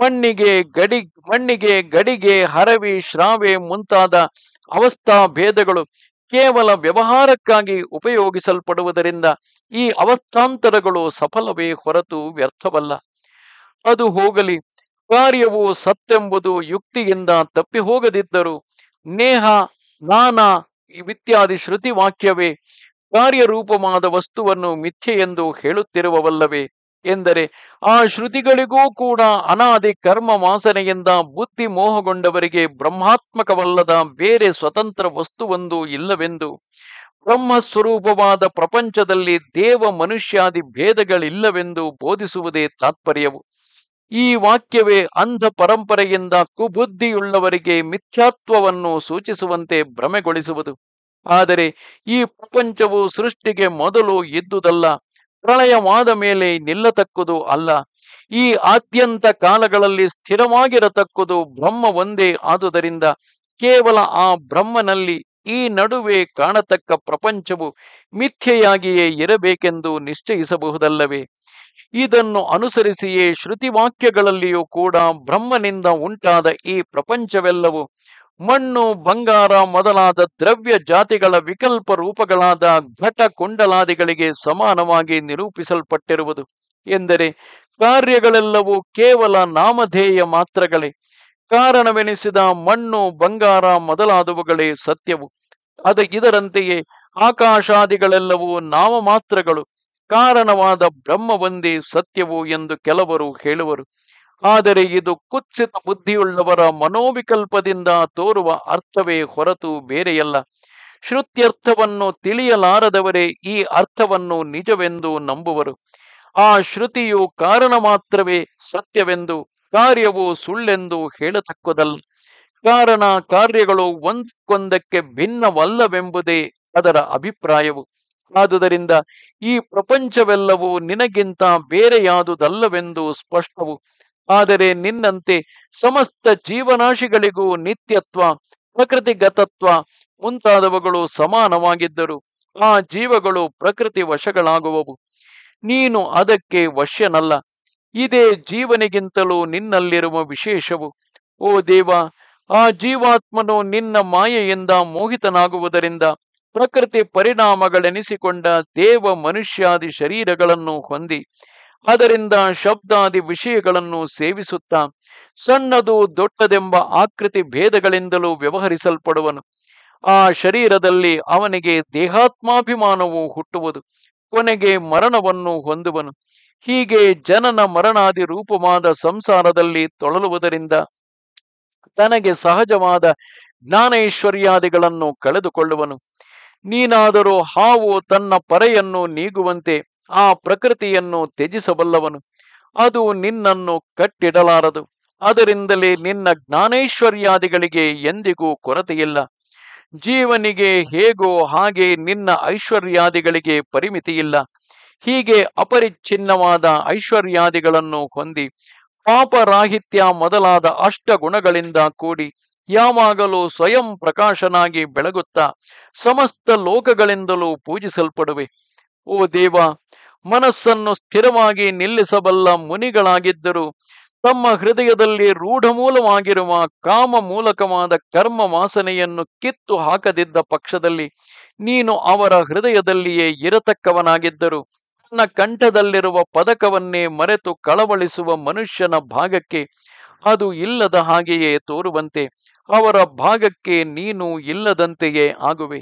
A: ಮಣ್ಣಿಗೆ ಗಡಿ ಮಣ್ಣಿಗೆ ಗಡಿಗೆ ಹರವಿ ಶ್ರಾವೆ ಮುಂತಾದ ಅವಸ್ಥಾ ಭೇದಗಳು ಕೇವಲ ವ್ಯವಹಾರಕ್ಕಾಗಿ ಉಪಯೋಗಿಸಲ್ಪಡುವುದರಿಂದ ಈ ಅವಸ್ಥಾಂತರಗಳು ಸಫಲವೇ ಹೊರತು ವ್ಯರ್ಥವಲ್ಲ ಅದು ಹೋಗಲಿ ಕಾರ್ಯವು ಸತ್ತೆಂಬುದು ಯುಕ್ತಿಯಿಂದ ತಪ್ಪಿ ಹೋಗದಿದ್ದರು ನೇಹ ನಾನ ಇತ್ಯಾದಿ ಶ್ರುತಿ ವಾಕ್ಯವೇ ಕಾರ್ಯರೂಪವಾದ ವಸ್ತುವನ್ನು ಮಿಥ್ಯೆ ಎಂದು ಹೇಳುತ್ತಿರುವವಲ್ಲವೇ ಎಂದರೆ ಆ ಶ್ರುತಿಗಳಿಗೂ ಕೂಡ ಅನಾದಿ ಕರ್ಮ ವಾಸನೆಯಿಂದ ಬುದ್ಧಿ ಮೋಹಗೊಂಡವರಿಗೆ ಬ್ರಹ್ಮಾತ್ಮಕವಲ್ಲದ ಬೇರೆ ಸ್ವತಂತ್ರ ವಸ್ತುವೊಂದು ಇಲ್ಲವೆಂದು ಬ್ರಹ್ಮಸ್ವರೂಪವಾದ ಪ್ರಪಂಚದಲ್ಲಿ ದೇವ ಮನುಷ್ಯಾದಿ ಭೇದಗಳಿಲ್ಲವೆಂದು ಬೋಧಿಸುವುದೇ ತಾತ್ಪರ್ಯವು ಈ ವಾಕ್ಯವೇ ಅಂಧ ಪರಂಪರೆಯಿಂದ ಕುಬುದ್ಧಿಯುಳ್ಳವರಿಗೆ ಮಿಥ್ಯಾತ್ವವನ್ನು ಸೂಚಿಸುವಂತೆ ಭ್ರಮೆಗೊಳಿಸುವುದು ಆದರೆ ಈ ಪ್ರಪಂಚವು ಸೃಷ್ಟಿಗೆ ಮೊದಲು ಇದ್ದುದಲ್ಲ ಪ್ರಳಯವಾದ ಮೇಲೆ ನಿಲ್ಲತಕ್ಕುದು ಅಲ್ಲ ಈ ಆದ್ಯಂತ ಕಾಲಗಳಲ್ಲಿ ಸ್ಥಿರವಾಗಿರತಕ್ಕುದು ಬ್ರಹ್ಮ ಒಂದೇ ಆದುದರಿಂದ ಕೇವಲ ಆ ಬ್ರಹ್ಮನಲ್ಲಿ ಈ ನಡುವೆ ಕಾಣತಕ್ಕ ಪ್ರಪಂಚವು ಮಿಥ್ಯೆಯಾಗಿಯೇ ಇರಬೇಕೆಂದು ನಿಶ್ಚಯಿಸಬಹುದಲ್ಲವೇ ಇದನ್ನು ಅನುಸರಿಸಿಯೇ ಶ್ರುತಿವಾಕ್ಯಗಳಲ್ಲಿಯೂ ಕೂಡ ಬ್ರಹ್ಮನಿಂದ ಉಂಟಾದ ಈ ಪ್ರಪಂಚವೆಲ್ಲವೂ ಮಣ್ಣು ಬಂಗಾರ ಮೊದಲಾದ ದ್ರವ್ಯ ಜಾತಿಗಳ ವಿಕಲ್ಪ ರೂಪಗಳಾದ ಘಟ ಕುಂಡಲಾದಿಗಳಿಗೆ ಸಮಾನವಾಗಿ ನಿರೂಪಿಸಲ್ಪಟ್ಟಿರುವುದು ಎಂದರೆ ಕಾರ್ಯಗಳೆಲ್ಲವೂ ಕೇವಲ ನಾಮಧೇಯ ಮಾತ್ರಗಳೇ ಕಾರಣವೆನಿಸಿದ ಮಣ್ಣು ಬಂಗಾರ ಮೊದಲಾದವುಗಳೇ ಸತ್ಯವು ಅದ ಇದರಂತೆಯೇ ಆಕಾಶಾದಿಗಳೆಲ್ಲವೂ ನಾಮಮಾತ್ರಗಳು ಕಾರಣವಾದ ಬ್ರಹ್ಮವೊಂದೇ ಸತ್ಯವು ಎಂದು ಕೆಲವರು ಹೇಳುವರು ಆದರೆ ಇದು ಕುತ್ಸಿತ ಬುದ್ಧಿಯುಳ್ಳವರ ಮನೋವಿಕಲ್ಪದಿಂದ ತೋರುವ ಅರ್ಥವೇ ಹೊರತು ಬೇರೆಯಲ್ಲ ಶ್ರುತ್ಯರ್ಥವನ್ನು ತಿಳಿಯಲಾರದವರೇ ಈ ಅರ್ಥವನ್ನು ನಿಜವೆಂದು ನಂಬುವರು ಆ ಶ್ರುತಿಯು ಕಾರಣ ಮಾತ್ರವೇ ಸತ್ಯವೆಂದು ಕಾರ್ಯವು ಸುಳ್ಳೆಂದು ಹೇಳತಕ್ಕುದಲ್ಲ ಕಾರಣ ಕಾರ್ಯಗಳು ಒಂದಕ್ಕೊಂದಕ್ಕೆ ಭಿನ್ನವಲ್ಲವೆಂಬುದೇ ಅದರ ಅಭಿಪ್ರಾಯವು ಆದುದರಿಂದ ಈ ಪ್ರಪಂಚವೆಲ್ಲವೂ ನಿನಗಿಂತ ಬೇರೆಯಾದುದಲ್ಲವೆಂದು ಸ್ಪಷ್ಟವು ಆದರೆ ನಿನ್ನಂತೆ ಸಮಸ್ತ ಜೀವನಾಶಿಗಳಿಗೂ ನಿತ್ಯತ್ವ ಪ್ರಕೃತಿಗತತ್ವ ಮುಂತಾದವುಗಳು ಸಮಾನವಾಗಿದ್ದರು ಆ ಜೀವಗಳು ಪ್ರಕೃತಿ ವಶಗಳಾಗುವವು ನೀನು ಅದಕ್ಕೆ ವಶ್ಯನಲ್ಲ ಇದೇ ಜೀವನಿಗಿಂತಲೂ ನಿನ್ನಲ್ಲಿರುವ ವಿಶೇಷವು ಓ ದೇವ ಆ ಜೀವಾತ್ಮನು ನಿನ್ನ ಮಾಯೆಯಿಂದ ಮೋಹಿತನಾಗುವುದರಿಂದ ಪ್ರಕೃತಿ ಪರಿಣಾಮಗಳೆನಿಸಿಕೊಂಡ ದೇವ ಮನುಷ್ಯಾದಿ ಶರೀರಗಳನ್ನು ಹೊಂದಿ ಅದರಿಂದ ಶಬ್ದಾದಿ ವಿಷಯಗಳನ್ನು ಸೇವಿಸುತ್ತಾ ಸಣ್ಣದು ದೊಡ್ಡದೆಂಬ ಆಕೃತಿ ಭೇದಗಳಿಂದಲೂ ವ್ಯವಹರಿಸಲ್ಪಡುವನು ಆ ಶರೀರದಲ್ಲಿ ಅವನಿಗೆ ದೇಹಾತ್ಮಾಭಿಮಾನವು ಹುಟ್ಟುವುದು ಕೊನೆಗೆ ಮರಣವನ್ನು ಹೊಂದುವನು ಹೀಗೆ ಜನನ ಮರಣಾದಿ ರೂಪವಾದ ಸಂಸಾರದಲ್ಲಿ ತೊಳಲುವುದರಿಂದ ತನಗೆ ಸಹಜವಾದ ಜ್ಞಾನೈಶ್ವರ್ಯಾದಿಗಳನ್ನು ಕಳೆದುಕೊಳ್ಳುವನು ನೀನಾದರೂ ಹಾವು ತನ್ನ ಪರೆಯನ್ನು ನೀಗುವಂತೆ ಆ ಪ್ರಕೃತಿಯನ್ನು ತ್ಯಜಿಸಬಲ್ಲವನು ಅದು ನಿನ್ನನ್ನು ಕಟ್ಟಿಡಲಾರದು ಅದರಿಂದಲೇ ನಿನ್ನ ಜ್ಞಾನೇಶ್ವರ್ಯಾದಿಗಳಿಗೆ ಎಂದಿಗೂ ಕೊರತೆಯಿಲ್ಲ ಜೀವನಿಗೆ ಹೇಗೋ ಹಾಗೆ ನಿನ್ನ ಐಶ್ವರ್ಯಾದಿಗಳಿಗೆ ಪರಿಮಿತಿಯಿಲ್ಲ ಹೀಗೆ ಅಪರಿಚ್ಛಿನ್ನವಾದ ಐಶ್ವರ್ಯಾದಿಗಳನ್ನು ಹೊಂದಿ ಪಾಪರಾಹಿತ್ಯ ಮೊದಲಾದ ಅಷ್ಟ ಗುಣಗಳಿಂದ ಕೂಡಿ ಯಾವಾಗಲೂ ಸ್ವಯಂ ಪ್ರಕಾಶನಾಗಿ ಬೆಳಗುತ್ತ ಸಮಸ್ತ ಲೋಕಗಳಿಂದಲೂ ಪೂಜಿಸಲ್ಪಡುವೆ ಓ ದೇವ ಮನಸ್ಸನ್ನು ಸ್ಥಿರವಾಗಿ ನಿಲ್ಲಿಸಬಲ್ಲ ಮುನಿಗಳಾಗಿದ್ದರೂ ತಮ್ಮ ಹೃದಯದಲ್ಲಿ ರೂಢಮೂಲವಾಗಿರುವ ಕಾಮ ಮೂಲಕವಾದ ಕರ್ಮ ವಾಸನೆಯನ್ನು ಕಿತ್ತು ಹಾಕದಿದ್ದ ಪಕ್ಷದಲ್ಲಿ ನೀನು ಅವರ ಹೃದಯದಲ್ಲಿಯೇ ಇರತಕ್ಕವನಾಗಿದ್ದರು ಕಂಠದಲ್ಲಿರುವ ಪದಕವನ್ನೇ ಮರೆತು ಕಳವಳಿಸುವ ಮನುಷ್ಯನ ಭಾಗಕ್ಕೆ ಅದು ಇಲ್ಲದ ಹಾಗೆಯೇ ತೋರುವಂತೆ ಅವರ ಭಾಗಕ್ಕೆ ನೀನು ಇಲ್ಲದಂತೆಯೇ ಆಗುವೆ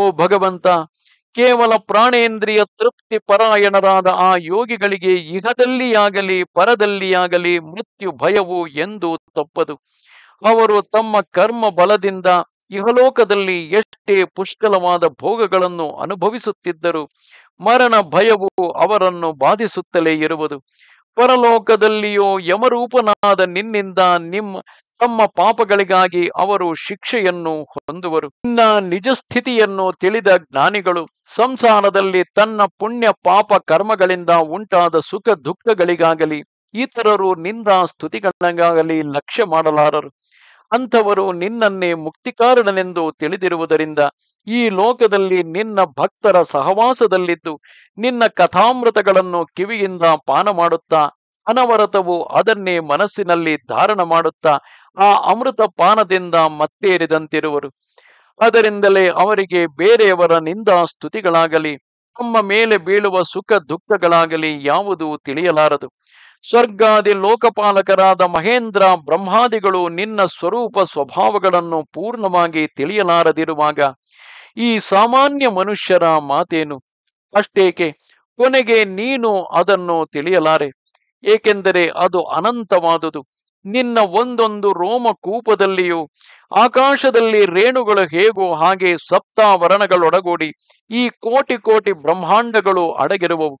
A: ಓ ಭಗವಂತ ಕೇವಲ ಪ್ರಾಣೇಂದ್ರಿಯ ತೃಪ್ತಿ ಪರಾಯಣರಾದ ಆ ಯೋಗಿಗಳಿಗೆ ಇಹದಲ್ಲಿಯಾಗಲಿ ಪರದಲ್ಲಿಯಾಗಲಿ ಮೃತ್ಯು ಭಯವು ಎಂದು ತಪ್ಪದು ಅವರು ತಮ್ಮ ಕರ್ಮ ಬಲದಿಂದ ಇಹಲೋಕದಲ್ಲಿ ಎಷ್ಟೇ ಪುಷ್ಕಲವಾದ ಭೋಗಗಳನ್ನು ಅನುಭವಿಸುತ್ತಿದ್ದರು ಮರಣ ಭಯವು ಅವರನ್ನು ಬಾಧಿಸುತ್ತಲೇ ಇರುವುದು ಪರಲೋಕದಲ್ಲಿಯೋ ಯಮರೂಪನಾದ ನಿನ್ನಿಂದ ನಿಮ್ಮ ತಮ್ಮ ಪಾಪಗಳಿಗಾಗಿ ಅವರು ಶಿಕ್ಷೆಯನ್ನು ಹೊಂದುವರು ನಿನ್ನ ನಿಜ ಸ್ಥಿತಿಯನ್ನು ತಿಳಿದ ಜ್ಞಾನಿಗಳು ಸಂಸಾರದಲ್ಲಿ ತನ್ನ ಪುಣ್ಯ ಪಾಪ ಕರ್ಮಗಳಿಂದ ಉಂಟಾದ ಸುಖ ದುಃಖಗಳಿಗಾಗಲಿ ಇತರರು ನಿಂದ ಸ್ತುತಿಗಳಿಗಾಗಲಿ ಲಕ್ಷ್ಯ ಮಾಡಲಾರರು ಅಂಥವರು ನಿನ್ನನ್ನೇ ಮುಕ್ತಿಕಾರಣನೆಂದು ತಿಳಿದಿರುವುದರಿಂದ ಈ ಲೋಕದಲ್ಲಿ ನಿನ್ನ ಭಕ್ತರ ಸಹವಾಸದಲ್ಲಿದ್ದು ನಿನ್ನ ಕಥಾಮೃತಗಳನ್ನು ಕಿವಿಯಿಂದ ಪಾನ ಮಾಡುತ್ತಾ ಅನವರತವು ಅದನ್ನೇ ಮನಸ್ಸಿನಲ್ಲಿ ಧಾರಣ ಮಾಡುತ್ತಾ ಆ ಅಮೃತ ಪಾನದಿಂದ ಮತ್ತೇರಿದಂತಿರುವರು ಅದರಿಂದಲೇ ಅವರಿಗೆ ಬೇರೆಯವರ ನಿಂದ ಸ್ತುತಿಗಳಾಗಲಿ ತಮ್ಮ ಮೇಲೆ ಬೀಳುವ ಸುಖ ದುಃಖಗಳಾಗಲಿ ಯಾವುದೂ ತಿಳಿಯಲಾರದು ಸ್ವರ್ಗಾದಿ ಲೋಕಪಾಲಕರಾದ ಮಹೇಂದ್ರ ಬ್ರಹ್ಮಾದಿಗಳು ನಿನ್ನ ಸ್ವರೂಪ ಸ್ವಭಾವಗಳನ್ನು ಪೂರ್ಣವಾಗಿ ತಿಳಿಯಲಾರದಿರುವಾಗ ಈ ಸಾಮಾನ್ಯ ಮನುಷ್ಯರ ಮಾತೇನು ಅಷ್ಟೇಕೆ ಕೊನೆಗೆ ನೀನು ಅದನ್ನು ತಿಳಿಯಲಾರೆ ಏಕೆಂದರೆ ಅದು ಅನಂತವಾದುದು ನಿನ್ನ ಒಂದೊಂದು ರೋಮಕೂಪದಲ್ಲಿಯೂ ಆಕಾಶದಲ್ಲಿ ರೇಣುಗಳು ಹೇಗೋ ಹಾಗೆ ಸಪ್ತಾವರಣಗಳೊಡಗೂಡಿ ಈ ಕೋಟಿ ಕೋಟಿ ಬ್ರಹ್ಮಾಂಡಗಳು ಅಡಗಿರುವವು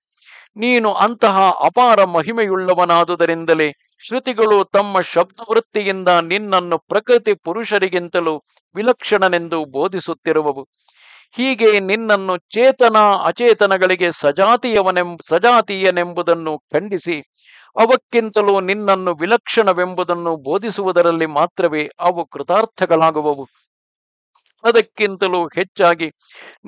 A: ನೀನು ಅಂತಹ ಅಪಾರ ಮಹಿಮೆಯುಳ್ಳವನಾದುದರಿಂದಲೇ ಶ್ರುತಿಗಳು ತಮ್ಮ ಶಬ್ದವೃತ್ತಿಯಿಂದ ನಿನ್ನನ್ನು ಪ್ರಕೃತಿ ಪುರುಷರಿಗಿಂತಲೂ ವಿಲಕ್ಷಣನೆಂದು ಬೋಧಿಸುತ್ತಿರುವವು ಹೀಗೆ ನಿನ್ನನ್ನು ಚೇತನ ಅಚೇತನಗಳಿಗೆ ಸಜಾತಿಯವನೆಂ ಸಜಾತೀಯನೆಂಬುದನ್ನು ಖಂಡಿಸಿ ಅವಕ್ಕಿಂತಲೂ ನಿನ್ನನ್ನು ವಿಲಕ್ಷಣವೆಂಬುದನ್ನು ಬೋಧಿಸುವುದರಲ್ಲಿ ಮಾತ್ರವೇ ಅವು ಕೃತಾರ್ಥಗಳಾಗುವವು ಅದಕ್ಕಿಂತಲೂ ಹೆಚ್ಚಾಗಿ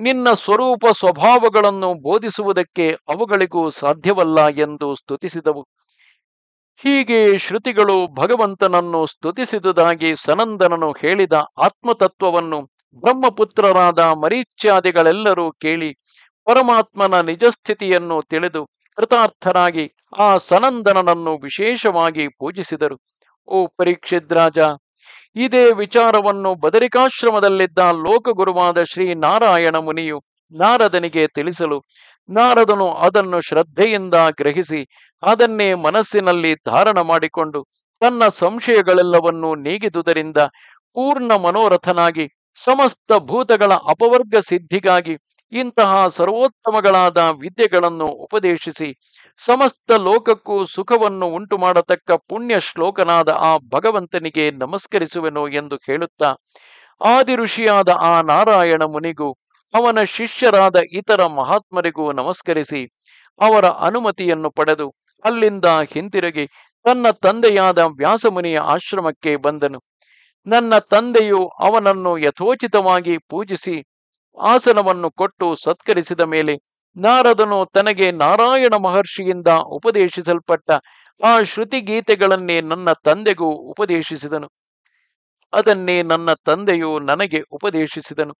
A: ನಿನ್ನ ಸ್ವರೂಪ ಸ್ವಭಾವಗಳನ್ನು ಬೋಧಿಸುವುದಕ್ಕೆ ಅವುಗಳಿಗೂ ಸಾಧ್ಯವಲ್ಲ ಎಂದು ಸ್ತುತಿಸಿದವು ಹೀಗೆ ಶ್ರುತಿಗಳು ಭಗವಂತನನ್ನು ಸ್ತುತಿಸಿದುದಾಗಿ ಸನಂದನನು ಹೇಳಿದ ಆತ್ಮತತ್ವವನ್ನು ಬ್ರಹ್ಮಪುತ್ರರಾದ ಮರೀಚ್ಯಾದಿಗಳೆಲ್ಲರೂ ಕೇಳಿ ಪರಮಾತ್ಮನ ನಿಜಸ್ಥಿತಿಯನ್ನು ತಿಳಿದು ಕೃತಾರ್ಥರಾಗಿ ಆ ಸನಂದನನನ್ನು ವಿಶೇಷವಾಗಿ ಪೂಜಿಸಿದರು ಓ ಪರೀಕ್ಷಿದ್ರಾಜ ಇದೇ ವಿಚಾರವನ್ನು ಬದರಿಕಾಶ್ರಮದಲ್ಲಿದ್ದ ಲೋಕಗುರುವಾದ ಶ್ರೀ ನಾರಾಯಣ ಮುನಿಯು ನಾರದನಿಗೆ ತಿಳಿಸಲು ನಾರದನು ಅದನ್ನು ಶ್ರದ್ಧೆಯಿಂದ ಗ್ರಹಿಸಿ ಅದನ್ನೇ ಮನಸ್ಸಿನಲ್ಲಿ ಧಾರಣ ಮಾಡಿಕೊಂಡು ತನ್ನ ಸಂಶಯಗಳೆಲ್ಲವನ್ನೂ ನೀಗಿದುದರಿಂದ ಪೂರ್ಣ ಮನೋರಥನಾಗಿ ಸಮಸ್ತ ಭೂತಗಳ ಅಪವರ್ಗ ಸಿದ್ಧಿಗಾಗಿ ಇಂತಹ ಸರ್ವೋತ್ತಮಗಳಾದ ವಿದ್ಯೆಗಳನ್ನು ಉಪದೇಶಿಸಿ ಸಮಸ್ತ ಲೋಕಕ್ಕೂ ಸುಖವನ್ನು ಉಂಟು ಮಾಡತಕ್ಕ ಪುಣ್ಯ ಶ್ಲೋಕನಾದ ಆ ಭಗವಂತನಿಗೆ ನಮಸ್ಕರಿಸುವೆನು ಎಂದು ಹೇಳುತ್ತ ಆದಿ ಋಷಿಯಾದ ಆ ನಾರಾಯಣ ಮುನಿಗೂ ಅವನ ಶಿಷ್ಯರಾದ ಇತರ ಮಹಾತ್ಮರಿಗೂ ನಮಸ್ಕರಿಸಿ ಅವರ ಅನುಮತಿಯನ್ನು ಪಡೆದು ಅಲ್ಲಿಂದ ಹಿಂತಿರುಗಿ ತನ್ನ ತಂದೆಯಾದ ವ್ಯಾಸಮುನಿಯ ಆಶ್ರಮಕ್ಕೆ ಬಂದನು ನನ್ನ ತಂದೆಯು ಅವನನ್ನು ಯಥೋಚಿತವಾಗಿ ಪೂಜಿಸಿ ಆಸನವನ್ನು ಕೊಟ್ಟು ಸತ್ಕರಿಸಿದ ಮೇಲೆ ನಾರದನು ತನಗೆ ನಾರಾಯಣ ಮಹರ್ಷಿಯಿಂದ ಉಪದೇಶಿಸಲ್ಪಟ್ಟ ಆ ಶ್ರುತಿ ಗೀತೆಗಳನ್ನೇ ನನ್ನ ತಂದೆಗೂ ಉಪದೇಶಿಸಿದನು ಅದನ್ನೇ ನನ್ನ ತಂದೆಯು ನನಗೆ ಉಪದೇಶಿಸಿದನು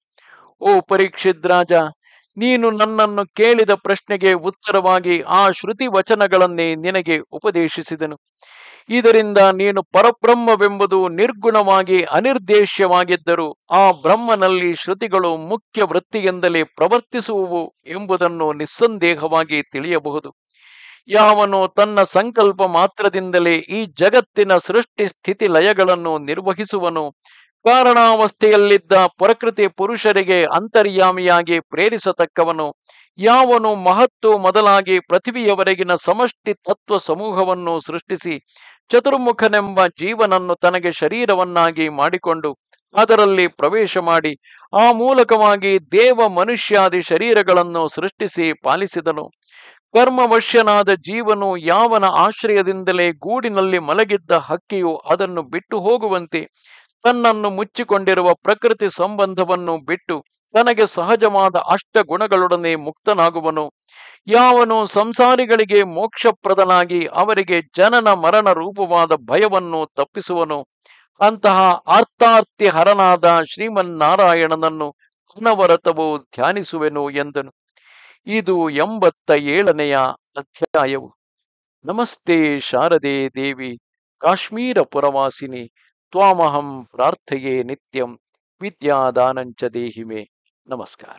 A: ಓ ಪರೀಕ್ಷಿದ್ರಾಜ ನೀನು ನನ್ನನ್ನು ಕೇಳಿದ ಪ್ರಶ್ನೆಗೆ ಉತ್ತರವಾಗಿ ಆ ಶ್ರುತಿ ವಚನಗಳನ್ನೇ ನಿನಗೆ ಉಪದೇಶಿಸಿದನು ಇದರಿಂದ ನೀನು ಪರಬ್ರಹ್ಮವೆಂಬುದು ನಿರ್ಗುಣವಾಗಿ ಅನಿರ್ದೇಶ್ಯವಾಗಿದ್ದರೂ ಆ ಬ್ರಹ್ಮನಲ್ಲಿ ಶ್ರುತಿಗಳು ಮುಖ್ಯ ವೃತ್ತಿಯಿಂದಲೇ ಪ್ರವರ್ತಿಸುವುವು ಎಂಬುದನ್ನು ನಿಸ್ಸಂದೇಹವಾಗಿ ತಿಳಿಯಬಹುದು ಯಾವನು ತನ್ನ ಸಂಕಲ್ಪ ಮಾತ್ರದಿಂದಲೇ ಈ ಜಗತ್ತಿನ ಸೃಷ್ಟಿ ಸ್ಥಿತಿ ಲಯಗಳನ್ನು ನಿರ್ವಹಿಸುವನು ಕಾರಣಾವಸ್ಥೆಯಲ್ಲಿದ್ದ ಪ್ರಕೃತಿ ಪುರುಷರಿಗೆ ಅಂತರ್ಯಾಮಿಯಾಗಿ ಪ್ರೇರಿಸತಕ್ಕವನು ಯಾವನು ಮಹತ್ತು ಮೊದಲಾಗಿ ಪೃಥ್ವಿಯವರೆಗಿನ ಸಮಷ್ಟಿ ತತ್ವ ಸಮೂಹವನ್ನು ಸೃಷ್ಟಿಸಿ ಚತುರ್ಮುಖನೆಂಬ ಜೀವನನ್ನು ತನಗೆ ಶರೀರವನ್ನಾಗಿ ಮಾಡಿಕೊಂಡು ಅದರಲ್ಲಿ ಪ್ರವೇಶ ಮಾಡಿ ಆ ಮೂಲಕವಾಗಿ ದೇವ ಮನುಷ್ಯಾದಿ ಶರೀರಗಳನ್ನು ಸೃಷ್ಟಿಸಿ ಪಾಲಿಸಿದನು ಕರ್ಮವಶ್ಯನಾದ ಜೀವನು ಯಾವನ ಆಶ್ರಯದಿಂದಲೇ ಗೂಡಿನಲ್ಲಿ ಮಲಗಿದ್ದ ಹಕ್ಕಿಯು ಅದನ್ನು ಬಿಟ್ಟು ಹೋಗುವಂತೆ ತನ್ನನ್ನು ಮುಚ್ಚಿಕೊಂಡಿರುವ ಪ್ರಕೃತಿ ಸಂಬಂಧವನ್ನು ಬಿಟ್ಟು ತನಗೆ ಸಹಜವಾದ ಅಷ್ಟ ಗುಣಗಳೊಡನೆ ಮುಕ್ತನಾಗುವನು ಯಾವನು ಸಂಸಾರಿಗಳಿಗೆ ಮೋಕ್ಷಪ್ರದನಾಗಿ ಅವರಿಗೆ ಜನನ ಮರಣ ರೂಪವಾದ ಭಯವನ್ನು ತಪ್ಪಿಸುವನು ಅಂತಹ ಅರ್ಥಾರ್ಥಿ ಹರನಾದ ಶ್ರೀಮನ್ನಾರಾಯಣನನ್ನು ಅನವರತವು ಧ್ಯಾನಿಸುವೆನು ಎಂದನು ಇದು ಎಂಬತ್ತ ಏಳನೆಯ ಅಧ್ಯಾಯವು ನಮಸ್ತೆ ಶಾರದೆ ದೇವಿ ಕಾಶ್ಮೀರ ಪುರವಾಸಿನಿ ತ್ವಾಮಹಂ ಪ್ರಾರ್ಥೆಯೇ ನಿತ್ಯಂ ವಿದ್ಯಾದಾನಂಚ ಮೇ ನಮಸ್ಕಾರ